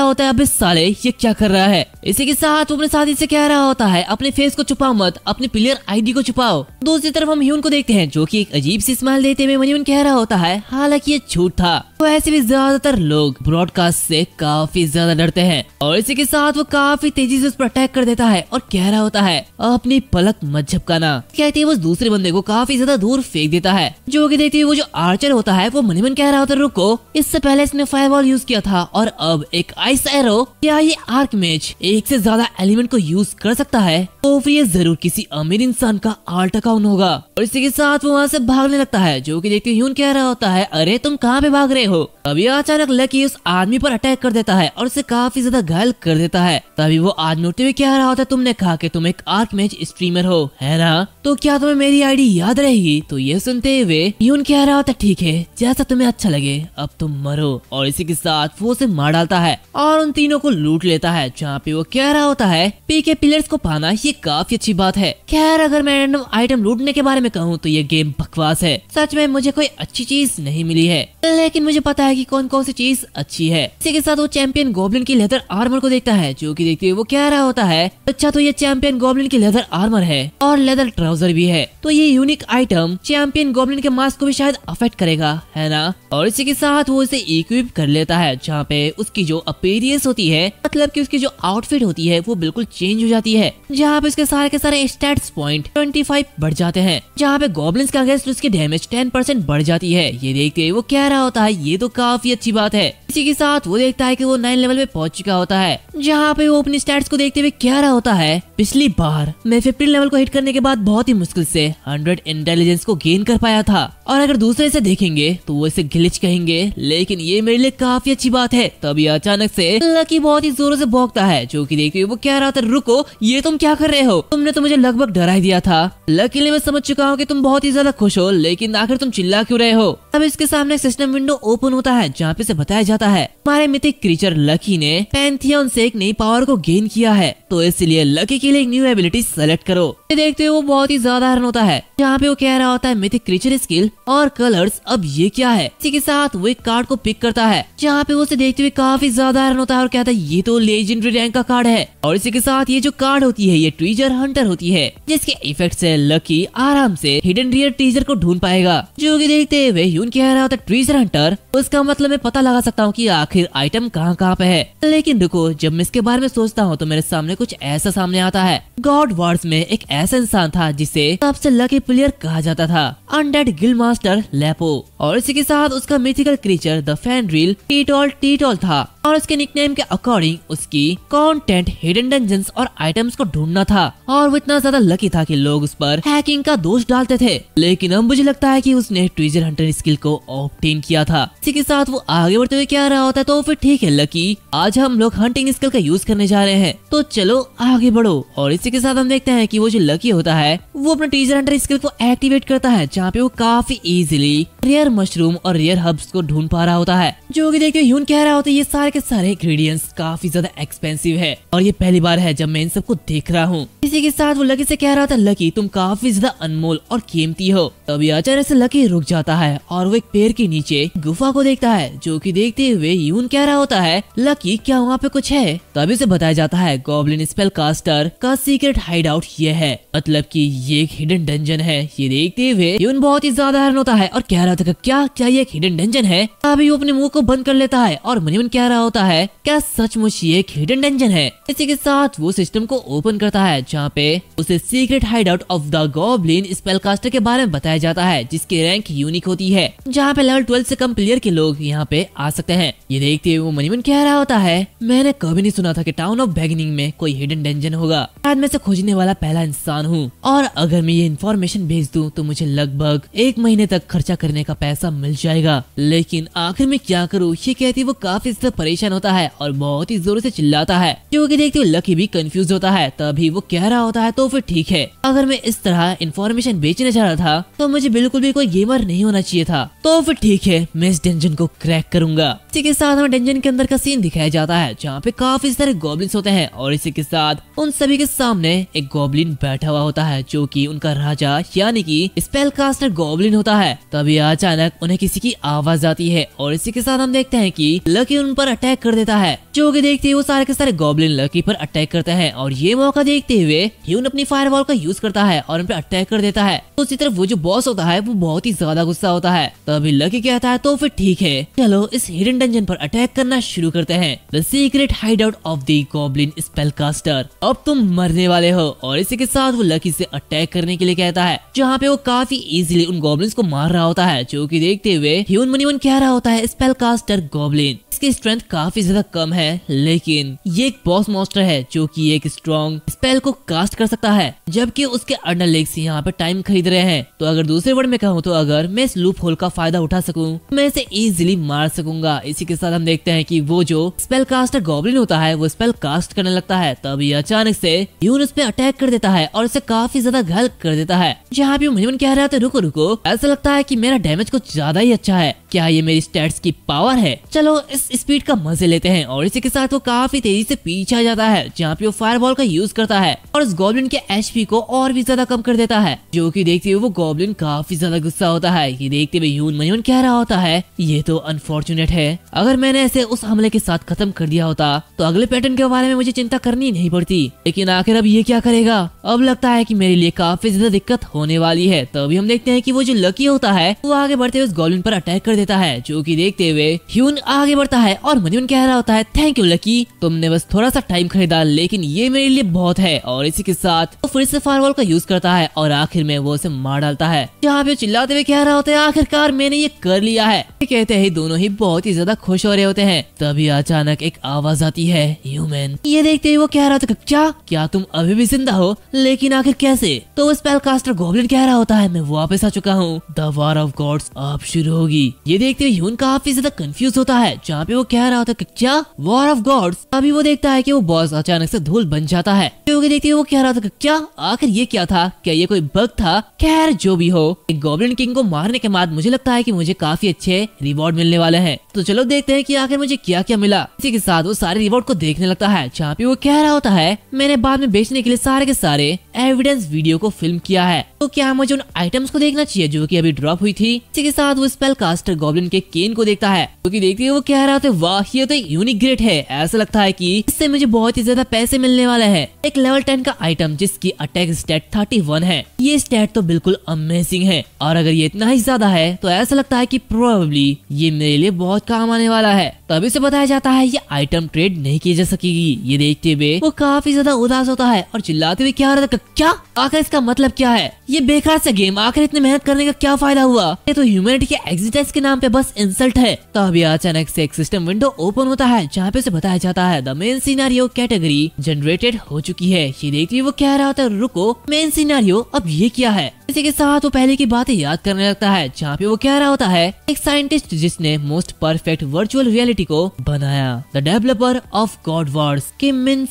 [SPEAKER 1] होता है अब साले ये क्या कर रहा है इसी के साथ वो अपने साथी से कह रहा होता है अपने फेस को छुपाओ मत अपने प्लेयर आईडी को छुपाओ दूसरी तरफ हम ह्यून को देखते हैं जो की एक अजीब सी स्माइल देते हुए मनी कह रहा होता है हालांकि ये झूठ था तो ऐसे भी ज्यादातर लोग ब्रॉडकास्ट से काफी ज्यादा डरते हैं और इसी के साथ वो काफी तेजी से उस पर अटैक कर देता है और कह रहा होता है अपनी पलक मत झपकाना कहती है वो दूसरे बंदे को काफी ज्यादा दूर फेंक देता है जो की देखते हुए वो जो आर्चर होता है वो मनीमन मन कह रहा होता है रुको इससे पहले इसने फायरवॉल यूज किया था और अब एक आइस एरो ये आर्क मैच एक से ज्यादा एलिमेंट को यूज कर सकता है तो फिर ये जरूर किसी अमीर इंसान का आर्ट अकाउंट होगा और इसी के साथ वो वहाँ से भागने लगता है जो कि देखते यून कह रहा होता है अरे तुम कहाँ पे भाग रहे हो तभी अचानक लकी उस आदमी पर अटैक कर देता है और उसे काफी ज्यादा घायल कर देता है तभी वो आदमी उठते हुए कह रहा होता है तुमने तुमने कहा कि तुम एक मैच स्ट्रीमर हो है ना तो क्या तुम्हें मेरी आईडी याद रहेगी तो ये सुनते हुए यून कह रहा होता ठीक है जैसा तुम्हें अच्छा लगे अब तुम मरो और इसी के साथ वो उसे मार डालता है और उन तीनों को लूट लेता है जहाँ पे वो कह रहा होता है पी के प्लेयर्स को पाना ये काफी अच्छी बात है खैर अगर मैं रैंडम आइटम लूटने के बारे में कहूँ तो ये गेम बकवास है सच में मुझे कोई अच्छी चीज नहीं मिली है लेकिन मुझे पता है कि कौन कौन सी चीज अच्छी है इसी के साथ वो चैंपियन गोब्लिन की लेदर आर्मर को देखता है जो कि देखते हुए वो कह रहा होता है अच्छा अच्छा तो ये चैंपियन गोब्लिन की लेदर आर्मर है और लेदर ट्राउजर भी है तो ये यूनिक आइटम चैंपियन गोब्लिन के मास्क को भी शायद अफेक्ट करेगा है ना और इसी के साथ वो इसे इक्विप कर लेता है जहाँ पे उसकी जो अपेरियंस होती है मतलब की उसकी जो आउटफिट होती है वो बिल्कुल चेंज हो जाती है जहाँ पे उसके सारे के सारे स्टेट्स पॉइंट ट्वेंटी बढ़ जाते हैं जहाँ पे गोब्लिन का अगेंस्ट उसकी डेमेज टेन बढ़ जाती है ये देखते वो कह रहा होता है ये तो काफी अच्छी बात है इसी के साथ वो देखता है की वो नाइन लेवल पे पहुंच चुका होता है जहाँ पे वो अपनी स्टेट्स को देखते हुए कह रहा होता है है पिछली बार मैं फिफ्टीन लेवल को हिट करने के बाद बहुत ही मुश्किल से हंड्रेड इंटेलिजेंस को गेन कर पाया था और अगर दूसरे से देखेंगे तो वो इसे गिलिच कहेंगे लेकिन ये मेरे लिए काफी अच्छी बात है तभी अचानक से लकी बहुत ही जोरों से भोगता है जो कि देखिए वो कह रहा था रुको ये तुम क्या कर रहे हो तुमने तो मुझे लगभग डरा दिया था लकी मैं समझ चुका हूँ की तुम बहुत ही ज्यादा खुश हो लेकिन आखिर तुम चिल्ला क्यों रहे हो हमें इसके सामने सिस्टम विंडो ओपन होता है जहाँ पे से बताया जाता है हमारे मिथिक क्रीचर लकी ने पैंथियन से एक नई पावर को गेन किया है तो इसलिए लकी के लिए एक न्यू एबिलिटी सेलेक्ट करो ये देखते हुए वो बहुत ही ज्यादा हरण होता है जहाँ पे वो कह रहा होता है मिथिक क्रीचर स्किल और कलर्स अब ये क्या है इसी के साथ वो एक कार्ड को पिक करता है जहाँ पे उसे देखते हुए काफी ज्यादा हरण होता है और कहता है ये तो लेजेंडरी रैंक का कार्ड है और इसी के साथ ये जो कार्ड होती है ये ट्रीजर हंटर होती है जिसके इफेक्ट से लकी आराम से हिडन रियर ट्रीजर को ढूंढ पाएगा जो की देखते हुए जून कह रहा होता ट्रीजर हंटर उसका मतलब मैं पता लगा सकता हूँ की आखिर आइटम कहाँ कहाँ पे है लेकिन रुको जब मैं इसके बारे में सोचता हूँ तो मेरे सामने कुछ ऐसा सामने आता है गॉड वर्ड्स में एक ऐसा इंसान था जिसे सबसे लकी प्लेयर कहा जाता था अनडेड गिल मास्टर लेपो और इसी के साथ उसका mythical creature the Fenrir टीटॉल टीटॉल था और उसके निकनेम के अकॉर्डिंग उसकी कॉन्टेंट हिडन डंजन्स और आइटम्स को ढूंढना था और वो इतना ज्यादा लकी था कि लोग उस पर हैकिंग का दोष डालते थे लेकिन अब मुझे लगता है कि उसने ट्रीजर हंटर स्किल लेवल को ऑप्टेन किया था इसी के साथ वो आगे बढ़ते हुए क्या रहा होता है तो फिर ठीक है लकी आज हम लोग हंटिंग स्किल का यूज करने जा रहे हैं तो चलो आगे बढ़ो और इसी के साथ हम देखते हैं की वो जो लकी होता है वो अपने टीजर हंटर स्किल को एक्टिवेट करता है जहाँ पे वो काफी इजिली रेयर मशरूम और रेयर हर्ब्स को ढूंढ पा रहा होता है जो की देखिए यून कह रहा होता है ये सारे के सारे इंग्रेडिएंट्स काफी ज्यादा एक्सपेंसिव है और ये पहली बार है जब मैं इन सबको देख रहा हूँ इसी के साथ वो लकी से कह रहा था लकी तुम काफी ज्यादा अनमोल और कीमती हो तभी अचानक से लकी रुक जाता है और वो एक पेड़ के नीचे गुफा को देखता है जो कि देखते हुए यून कह रहा होता है लकी क्या वहाँ पे कुछ है तभी से बताया जाता है गॉबलिन स्पेल कास्टर का सीक्रेट हाइड आउट ये है मतलब कि ये एक हिडन डंजन है ये देखते हुए यून बहुत ही ज्यादा हैरान होता है और कह रहा था क्या क्या ये एक हिडन डंजन है तभी वो अपने मुंह को बंद कर लेता है और मन कह रहा होता है क्या सचमुच ये एक हिडन डंजन है इसी के साथ वो सिस्टम को ओपन करता है जहाँ पे उसे secret hideout of the goblin spell caster के बारे में बताया जाता है जिसकी रैंक यूनिक होती है है जहाँ पे लेवल ट्वेल्व ऐसी कम प्लेयर के लोग यहाँ पे आ सकते हैं ये देखते हुए वो मनीमन कह रहा होता है मैंने कभी नहीं सुना था की टाउन ऑफ बैगनिंग में कोई हिडन डेंजन होगा शायद मैं खोजने वाला पहला इंसान हूँ और अगर मैं ये इन्फॉर्मेशन भेज दूँ तो मुझे लगभग एक महीने तक खर्चा करने का पैसा मिल जाएगा लेकिन आखिर में क्या करूँ ये कहती वो काफी ज्यादा परेशान होता है और बहुत ही जोर से चिल्लाता है क्योंकि देखते हुए लकी भी कंफ्यूज होता है तभी वो कह रहा होता है तो फिर ठीक है अगर मैं इस तरह इन्फॉर्मेशन बेचने जा रहा था तो मुझे बिल्कुल भी कोई गेमर नहीं होना चाहिए था था तो फिर ठीक है मैं इस डेंजन को क्रैक करूंगा इसी के साथ हमें डेंजन के अंदर का सीन दिखाया जाता है जहाँ पे काफी सारे गोबलिन होते हैं और इसी के साथ उन सभी के सामने एक गोब्लिन बैठा हुआ होता है जो की उनका राजा यानी की स्पेल कास्टर गोब्लिन होता है तभी अचानक उन्हें किसी की आवाज आती है और इसी के साथ हम देखते हैं की लकी उन पर अटैक कर देता है जो की देखते हुए सारे के सारे गोब्लिन लकी पर अटैक करते हैं और ये मौका देखते हुए ह्यून अपनी फायरवॉल का यूज करता है और उन पर अटैक कर देता है तो उसी तरफ वो जो बॉस होता है वो बहुत ही ज्यादा गुस्सा होता है है तो अभी लकी कहता है तो फिर ठीक है चलो इस हिडन डंजन पर अटैक करना शुरू करते हैं the secret hideout of the goblin caster अब तुम मरने वाले हो और इसी के साथ वो लकी से अटैक करने के लिए कहता है जहाँ पे वो काफी इजिली उन गॉबलिन को मार रहा होता है जो की देखते हुए ह्यून मनीवन कह रहा होता है कास्टर गॉबलिन इसकी स्ट्रेंथ काफी ज्यादा कम है लेकिन ये एक बॉस मॉस्टर है जो कि एक स्ट्रॉन्ग स्पेल को कास्ट कर सकता है जबकि उसके अंडर लेग्स यहाँ पे टाइम खरीद रहे हैं तो अगर दूसरे वर्ड में कहूँ तो अगर मैं इस लूप होल का फायदा उठा सकूं मैं इसे इजिली मार सकूंगा इसी के साथ हम देखते हैं कि वो जो स्पेल कास्टर गॉबलिन होता है वो स्पेल कास्ट करने लगता है तभी अचानक से उस पर अटैक कर देता है और इसे काफी ज्यादा घायल कर देता है जहाँ भी मुझमन कह रहा था तो रुको रुको ऐसा लगता है की मेरा डैमेज कुछ ज्यादा ही अच्छा है क्या ये मेरी स्टेट्स की पावर है चलो इस स्पीड का मजे लेते हैं और इसी के साथ वो काफी तेजी ऐसी पीछा जाता है जहाँ पे वो बॉल का यूज करता है और इस गॉबलिन के एच को और भी ज्यादा कम कर देता है जो की देखते हुए वो गॉबलिन काफी ज्यादा गुस्सा होता है ये देखते हुए हुए यून मयून कह रहा होता है ये तो अनफॉर्चुनेट है अगर मैंने इसे उस हमले के साथ खत्म कर दिया होता तो अगले पैटर्न के बारे में मुझे चिंता करनी नहीं पड़ती लेकिन आखिर अब ये क्या करेगा अब लगता है की मेरे लिए काफी ज्यादा दिक्कत होने वाली है तभी हम देखते हैं की वो जो लकी होता है वो आगे बढ़ते हुए उस गोलिन पर अटैक कर देता है जो की देखते हुए यून आगे बढ़ता है और मयून कह रहा होता है थैंक यू लकी तुमने बस थोड़ा सा टाइम खरीदा लेकिन ये मेरे लिए बहुत है और इसी के साथ वो फिर से फायरवॉल का यूज करता है और आखिर में वो उसे मार डालता है यहाँ पे चिल्लाते हुए कह रहा होता है आखिर आखिरकार मैंने ये कर लिया है ये कहते ही दोनों ही बहुत ही ज्यादा खुश हो रहे होते हैं तभी अचानक एक आवाज आती है ह्यूमन ये देखते ही वो कह रहा था क्या क्या तुम अभी भी जिंदा हो लेकिन आखिर कैसे तो उस कास्टर गोबलिन कह रहा होता है मैं वापस आ चुका हूँ द वार ऑफ गॉड्स आप शुरू होगी ये देखते हुए ह्यून काफी ज्यादा कंफ्यूज होता है जहाँ पे वो कह रहा होता है क्या वॉर ऑफ गॉड्स अभी वो देखता है की वो बॉस अचानक ऐसी धूल बन जाता है क्योंकि देखते हुए वो कह रहा था क्या आखिर ये क्या था क्या ये कोई बग था खैर जो भी हो गोबलिन किंग को मारने के बाद मुझे मुझे लगता है कि मुझे काफी अच्छे रिवॉर्ड मिलने वाले हैं तो चलो देखते हैं कि आखिर मुझे क्या क्या मिला इसी के साथ वो सारे रिवॉर्ड को देखने लगता है जहाँ पे वो कह रहा होता है मैंने बाद में बेचने के लिए सारे के सारे एविडेंस वीडियो को फिल्म किया है तो क्या मुझे उन आइटम्स को देखना चाहिए जो की अभी ड्रॉप हुई थी इसी के साथ वो स्पेल कास्टर गॉबलिन के केन को देखता है क्योंकि देखते वो कह रहा था वाह ये तो यूनिक ग्रेट है ऐसा लगता है की इससे मुझे बहुत ही ज्यादा पैसे मिलने वाले है एक लेवल टेन का आइटम जिसकी अटैक स्टेट थर्टी है ये स्टेट तो बिल्कुल अमेजिंग है और अगर ये इतना ही ज्यादा है तो ऐसा लगता है कि प्रोबेबली ये मेरे लिए बहुत काम आने वाला है तभी से बताया जाता है ये आइटम ट्रेड नहीं की जा सकेगी ये देखते हुए वो काफी ज्यादा उदास होता है और चिल्लाते हुए क्या रहता क्या आखिर इसका मतलब क्या है ये बेकार सा गेम आखिर इतनी मेहनत करने का क्या फायदा हुआ ये तो ह्यूमैनिटी के एग्जिस्टेंस के नाम पे बस इंसल्ट है तो अभी अचानक से एक सिस्टम विंडो ओपन होता है जहाँ पे से बताया जाता है the main scenario category generated हो चुकी है ये देखते हुए वो कह रहा था रुको मेन सीनारियो अब ये क्या है इसी के साथ वो पहले की बातें याद करने लगता है जहाँ यहाँ पे वो कह रहा होता है एक साइंटिस्ट जिसने मोस्ट परफेक्ट वर्चुअल रियलिटी को बनाया the developer of God Wars के मिन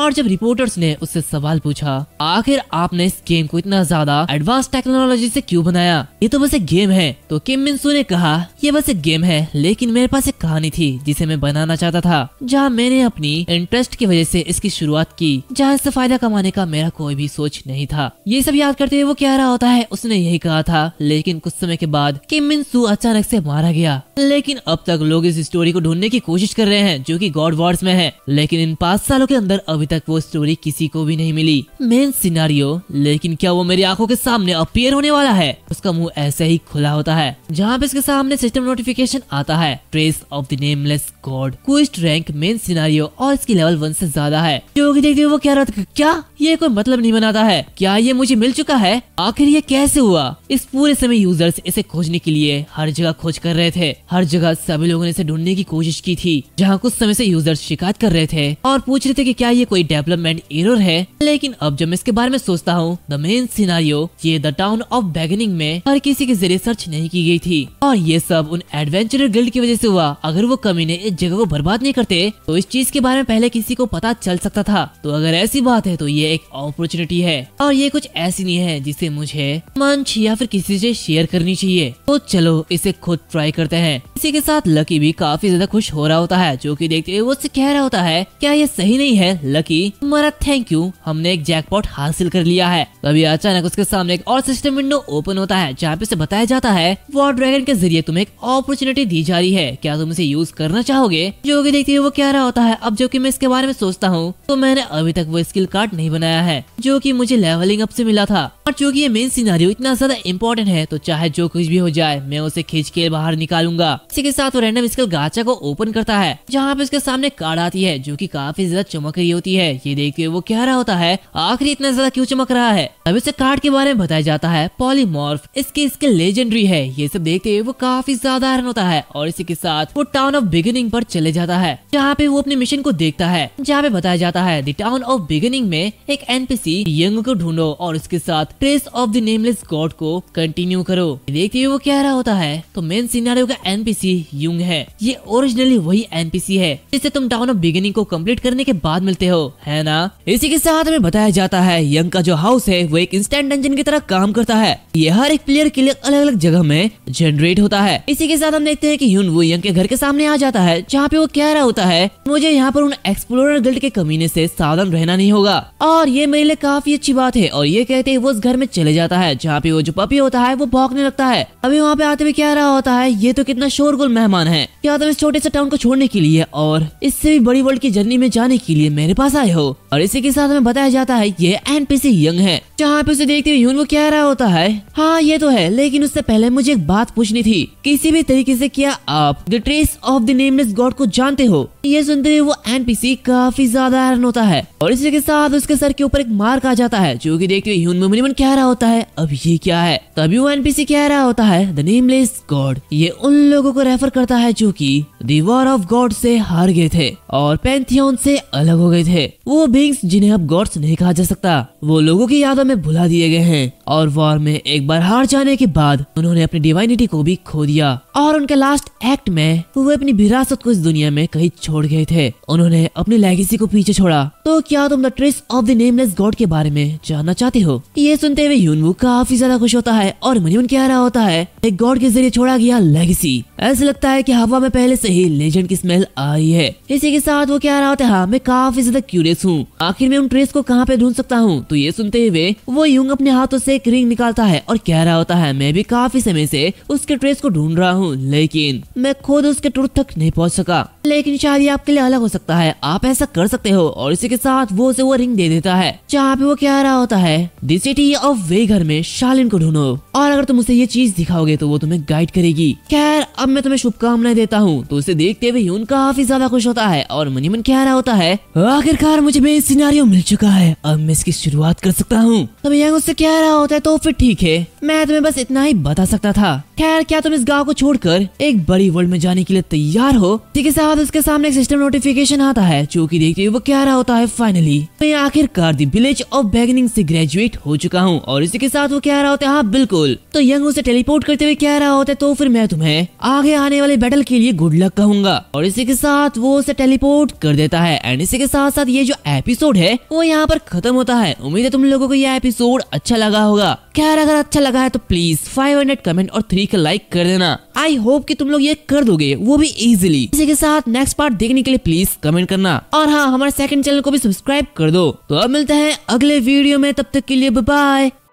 [SPEAKER 1] और जब रिपोर्टर्स ने उससे सवाल पूछा आखिर आपने इस गेम को इतना ज्यादा एडवांस टेक्नोलॉजी से क्यों बनाया ये तो बस एक गेम है तो किम मिन ने कहा ये बस एक गेम है लेकिन मेरे पास एक कहानी थी जिसे मैं बनाना चाहता था जहाँ मैंने अपनी इंटरेस्ट की वजह से इसकी शुरुआत की जहाँ इससे फायदा कमाने का मेरा कोई भी सोच नहीं था ये सब याद करते हुए वो कह रहा होता है उसने यही कहा था लेकिन कुछ समय के बाद कि सू अचानक से मारा गया लेकिन अब तक लोग इस स्टोरी को ढूंढने की कोशिश कर रहे हैं जो कि गॉड वॉर्स में है लेकिन इन पाँच सालों के अंदर अभी तक वो स्टोरी किसी को भी नहीं मिली मेन सिनारियो लेकिन क्या वो मेरी आंखों के सामने अपियर होने वाला है उसका मुंह ऐसे ही खुला होता है जहाँ पे इसके सामने सिस्टम नोटिफिकेशन आता है trace of the nameless god quest rank main scenario और इसकी लेवल वन ऐसी ज्यादा है जो की देखते वो क्या रहा क्या ये कोई मतलब नहीं बनाता है क्या ये मुझे मिल चुका है आखिर ये कैसे हुआ इस पूरे समय यूजर्स इसे खोजने के लिए हर जगह खोज कर रहे थे हर जगह सभी लोगों ने इसे ढूंढने की कोशिश की थी जहाँ कुछ समय से यूजर शिकायत कर रहे थे और पूछ रहे थे कि क्या ये कोई डेवलपमेंट एरर है लेकिन अब जब मैं इसके बारे में सोचता हूँ द मेन सीनारियो ये द टाउन ऑफ बैगनिंग में हर किसी के जरिए सर्च नहीं की गयी थी और ये सब उन एडवेंचर गिल्ड की वजह से हुआ अगर वो कमी ने इस जगह को बर्बाद नहीं करते तो इस चीज के बारे में पहले किसी को पता चल सकता था तो अगर ऐसी बात है तो ये एक अपॉर्चुनिटी है और ये कुछ ऐसी नहीं है जिसे मुझे मंच या फिर किसी से शेयर करनी चाहिए चाहिए तो चलो इसे खुद ट्राई करते हैं इसी के साथ लकी भी काफी ज्यादा खुश हो रहा होता है जो की देखते हुए वो उससे कह रहा होता है क्या ये सही नहीं है लकी तुम्हारा थैंक यू हमने एक जैकपॉट हासिल कर लिया है तभी अचानक उसके सामने एक और सिस्टम विंडो ओपन होता है जहाँ पे बताया जाता है वॉर ड्रैगन के जरिए तुम्हें एक अपॉर्चुनिटी दी जा रही है क्या तुम इसे यूज करना चाहोगे जो की देखते हुए वो कह रहा होता है अब जो की मैं इसके बारे में सोचता हूँ तो मैंने अभी तक वो स्किल कार्ड नहीं बनाया है जो की मुझे लेवलिंग अप से मिला था और चूँकि ये मेन सीनारियो इतना ज्यादा इम्पोर्टेंट है तो चाहे जो कुछ कुछ भी हो जाए मैं उसे खींच के बाहर निकालूंगा इसी के साथ वो रैंडम स्किल गाचा को ओपन करता है जहाँ पे उसके सामने कार्ड आती है जो की काफी ज्यादा चमक रही होती है ये देखते हुए वो कह रहा होता है आखिर इतना ज्यादा क्यूँ चमक रहा है अब उसे कार्ड के बारे में बताया जाता है पॉलीमोर्फ इसकी स्किल लेजेंडरी है ये सब देखते हुए वो काफी ज्यादा होता है और इसी के साथ वो टाउन ऑफ बिगिनिंग पर चले जाता है जहाँ पे वो अपने मिशन को देखता है जहाँ पे बताया जाता है दी टाउन ऑफ बिगिनिंग में एक एनपीसी यंग को ढूंढो और उसके साथ trace of the nameless god को कंटिन्यू करो देख जीटीए को कह रहा होता है तो मेन सीनारियो का एनपीसी यूंग है ये ओरिजिनली वही एनपीसी है जिसे तुम टाउन ऑफ बिगिनिंग को कंप्लीट करने के बाद मिलते हो है ना इसी के साथ में बताया जाता है यंग का जो हाउस है वो एक इंस्टेंट डंजन की तरह काम करता है ये हर एक प्लेयर के लिए अलग अलग जगह में जनरेट होता है इसी के साथ हम देखते हैं कि यून वो यंग के घर के सामने आ जाता है जहाँ पे वो कह रहा होता है मुझे यहाँ पर उन एक्सप्लोरर गिल्ड के कमीने से सावधान रहना नहीं होगा और ये मेरे लिए काफी अच्छी बात है और ये कहते वो उस घर में चले जाता है जहाँ पे वो जो पपी होता है वो भौंकने लगता है अभी वहाँ पे आते हुए क्या रहा होता है ये तो कितना शोरगुल मेहमान है क्या तुम तो इस छोटे से टाउन को छोड़ने के लिए और इससे भी बड़ी वर्ल्ड की जर्नी में जाने के लिए मेरे पास आए हो और इसी के साथ हमें बताया जाता है ये एन यंग है जहाँ पे उसे देखते हुए यून वो कह रहा होता है हाँ ये तो है लेकिन उससे पहले मुझे एक बात पूछनी थी किसी भी तरीके से क्या आप the trace of the nameless god को जानते हो ये सुनते हुए वो एनपीसी काफी ज्यादा हैरान होता है और इसी के साथ उसके सर के ऊपर एक मार्क आ जाता है जो की देखते हुए यून मुमरिमन कह रहा होता है अब ये क्या है तभी वो एन कह रहा होता है द नेमलेस गॉड ये उन लोगों को रेफर करता है जो की दी वॉर ऑफ गॉड से हार गए थे और पैंथियन से अलग हो गए थे वो बींग्स जिन्हें अब गॉड्स नहीं कहा जा सकता वो लोगों की यादों में भुला दिए गए हैं और वॉर में एक बार हार जाने के बाद उन्होंने अपनी डिवाइनिटी को भी खो दिया और उनके लास्ट एक्ट में वे अपनी विरासत को इस दुनिया में कहीं छोड़ गए थे उन्होंने अपनी लेगेसी को पीछे छोड़ा तो क्या तुम the trace of the nameless god के बारे में जानना चाहते हो ये सुनते हुए वो काफी ज्यादा खुश होता है और मनियन कह रहा होता है एक गॉड के जरिए छोड़ा गया लेगेसी ऐसा लगता है की हवा में पहले से ही लेजेंड की स्मेल आ रही है इसी के साथ वो कह रहा होता है हाँ, मैं काफी ज्यादा क्यूरियस हूँ आखिर मैं उन ट्रेस को कहाँ पे ढूंढ सकता हूँ तो ये सुनते हुए वो यूंग अपने हाथों से एक रिंग निकालता है और कह रहा होता है मैं भी काफी समय से उसके ट्रेस को ढूंढ रहा हूँ हूँ लेकिन मैं खुद उसके टूर तक नहीं पहुँच सका लेकिन शायद ये आपके लिए अलग हो सकता है आप ऐसा कर सकते हो और इसी के साथ वो उसे वो रिंग दे देता है जहाँ पे वो कह रहा होता है दी सिटी ऑफ वे घर में शालिन को ढूंढो और अगर तुम उसे ये चीज दिखाओगे तो वो तुम्हें गाइड करेगी खैर अब मैं तुम्हें शुभकामनाएं देता हूँ तो उसे देखते हुए यून काफी ज्यादा खुश होता है और मनी मन कह रहा होता है आखिरकार मुझे मेरे सिनारियों मिल चुका है अब मैं इसकी शुरुआत कर सकता हूँ तो यंग उससे कह रहा होता है तो फिर ठीक है मैं तुम्हें बस इतना ही बता सकता था खैर क्या तुम इस गाँव को छोड़ एक बड़ी वर्ल्ड में जाने के लिए तैयार हो ठीक है साहब बाद उसके सामने एक सिस्टम नोटिफिकेशन आता है जो कि देखते हुए वो क्या रहा होता है फाइनली मैं आखिरकार दी विलेज ऑफ बैगनिंग से ग्रेजुएट हो चुका हूँ और इसी के साथ वो क्या रहा होता है हाँ बिल्कुल तो यंग उसे टेलीपोर्ट करते हुए क्या रहा होता है तो फिर मैं तुम्हें आगे आने वाले बैटल के लिए गुड लक कहूंगा और इसी के साथ वो उसे टेलीपोर्ट कर देता है एंड इसी के साथ साथ ये जो एपिसोड है वो यहाँ पर खत्म होता है उम्मीद है तुम लोगों को यह एपिसोड अच्छा लगा होगा खैर अगर अच्छा लगा है तो प्लीज 500 कमेंट और थ्री का लाइक कर देना आई होप कि तुम लोग ये कर दोगे वो भी इजिली इसी के साथ साथ नेक्स्ट पार्ट देखने के लिए प्लीज कमेंट करना और हाँ हमारे सेकंड चैनल को भी सब्सक्राइब कर दो तो अब मिलते हैं अगले वीडियो में तब तक के लिए बाय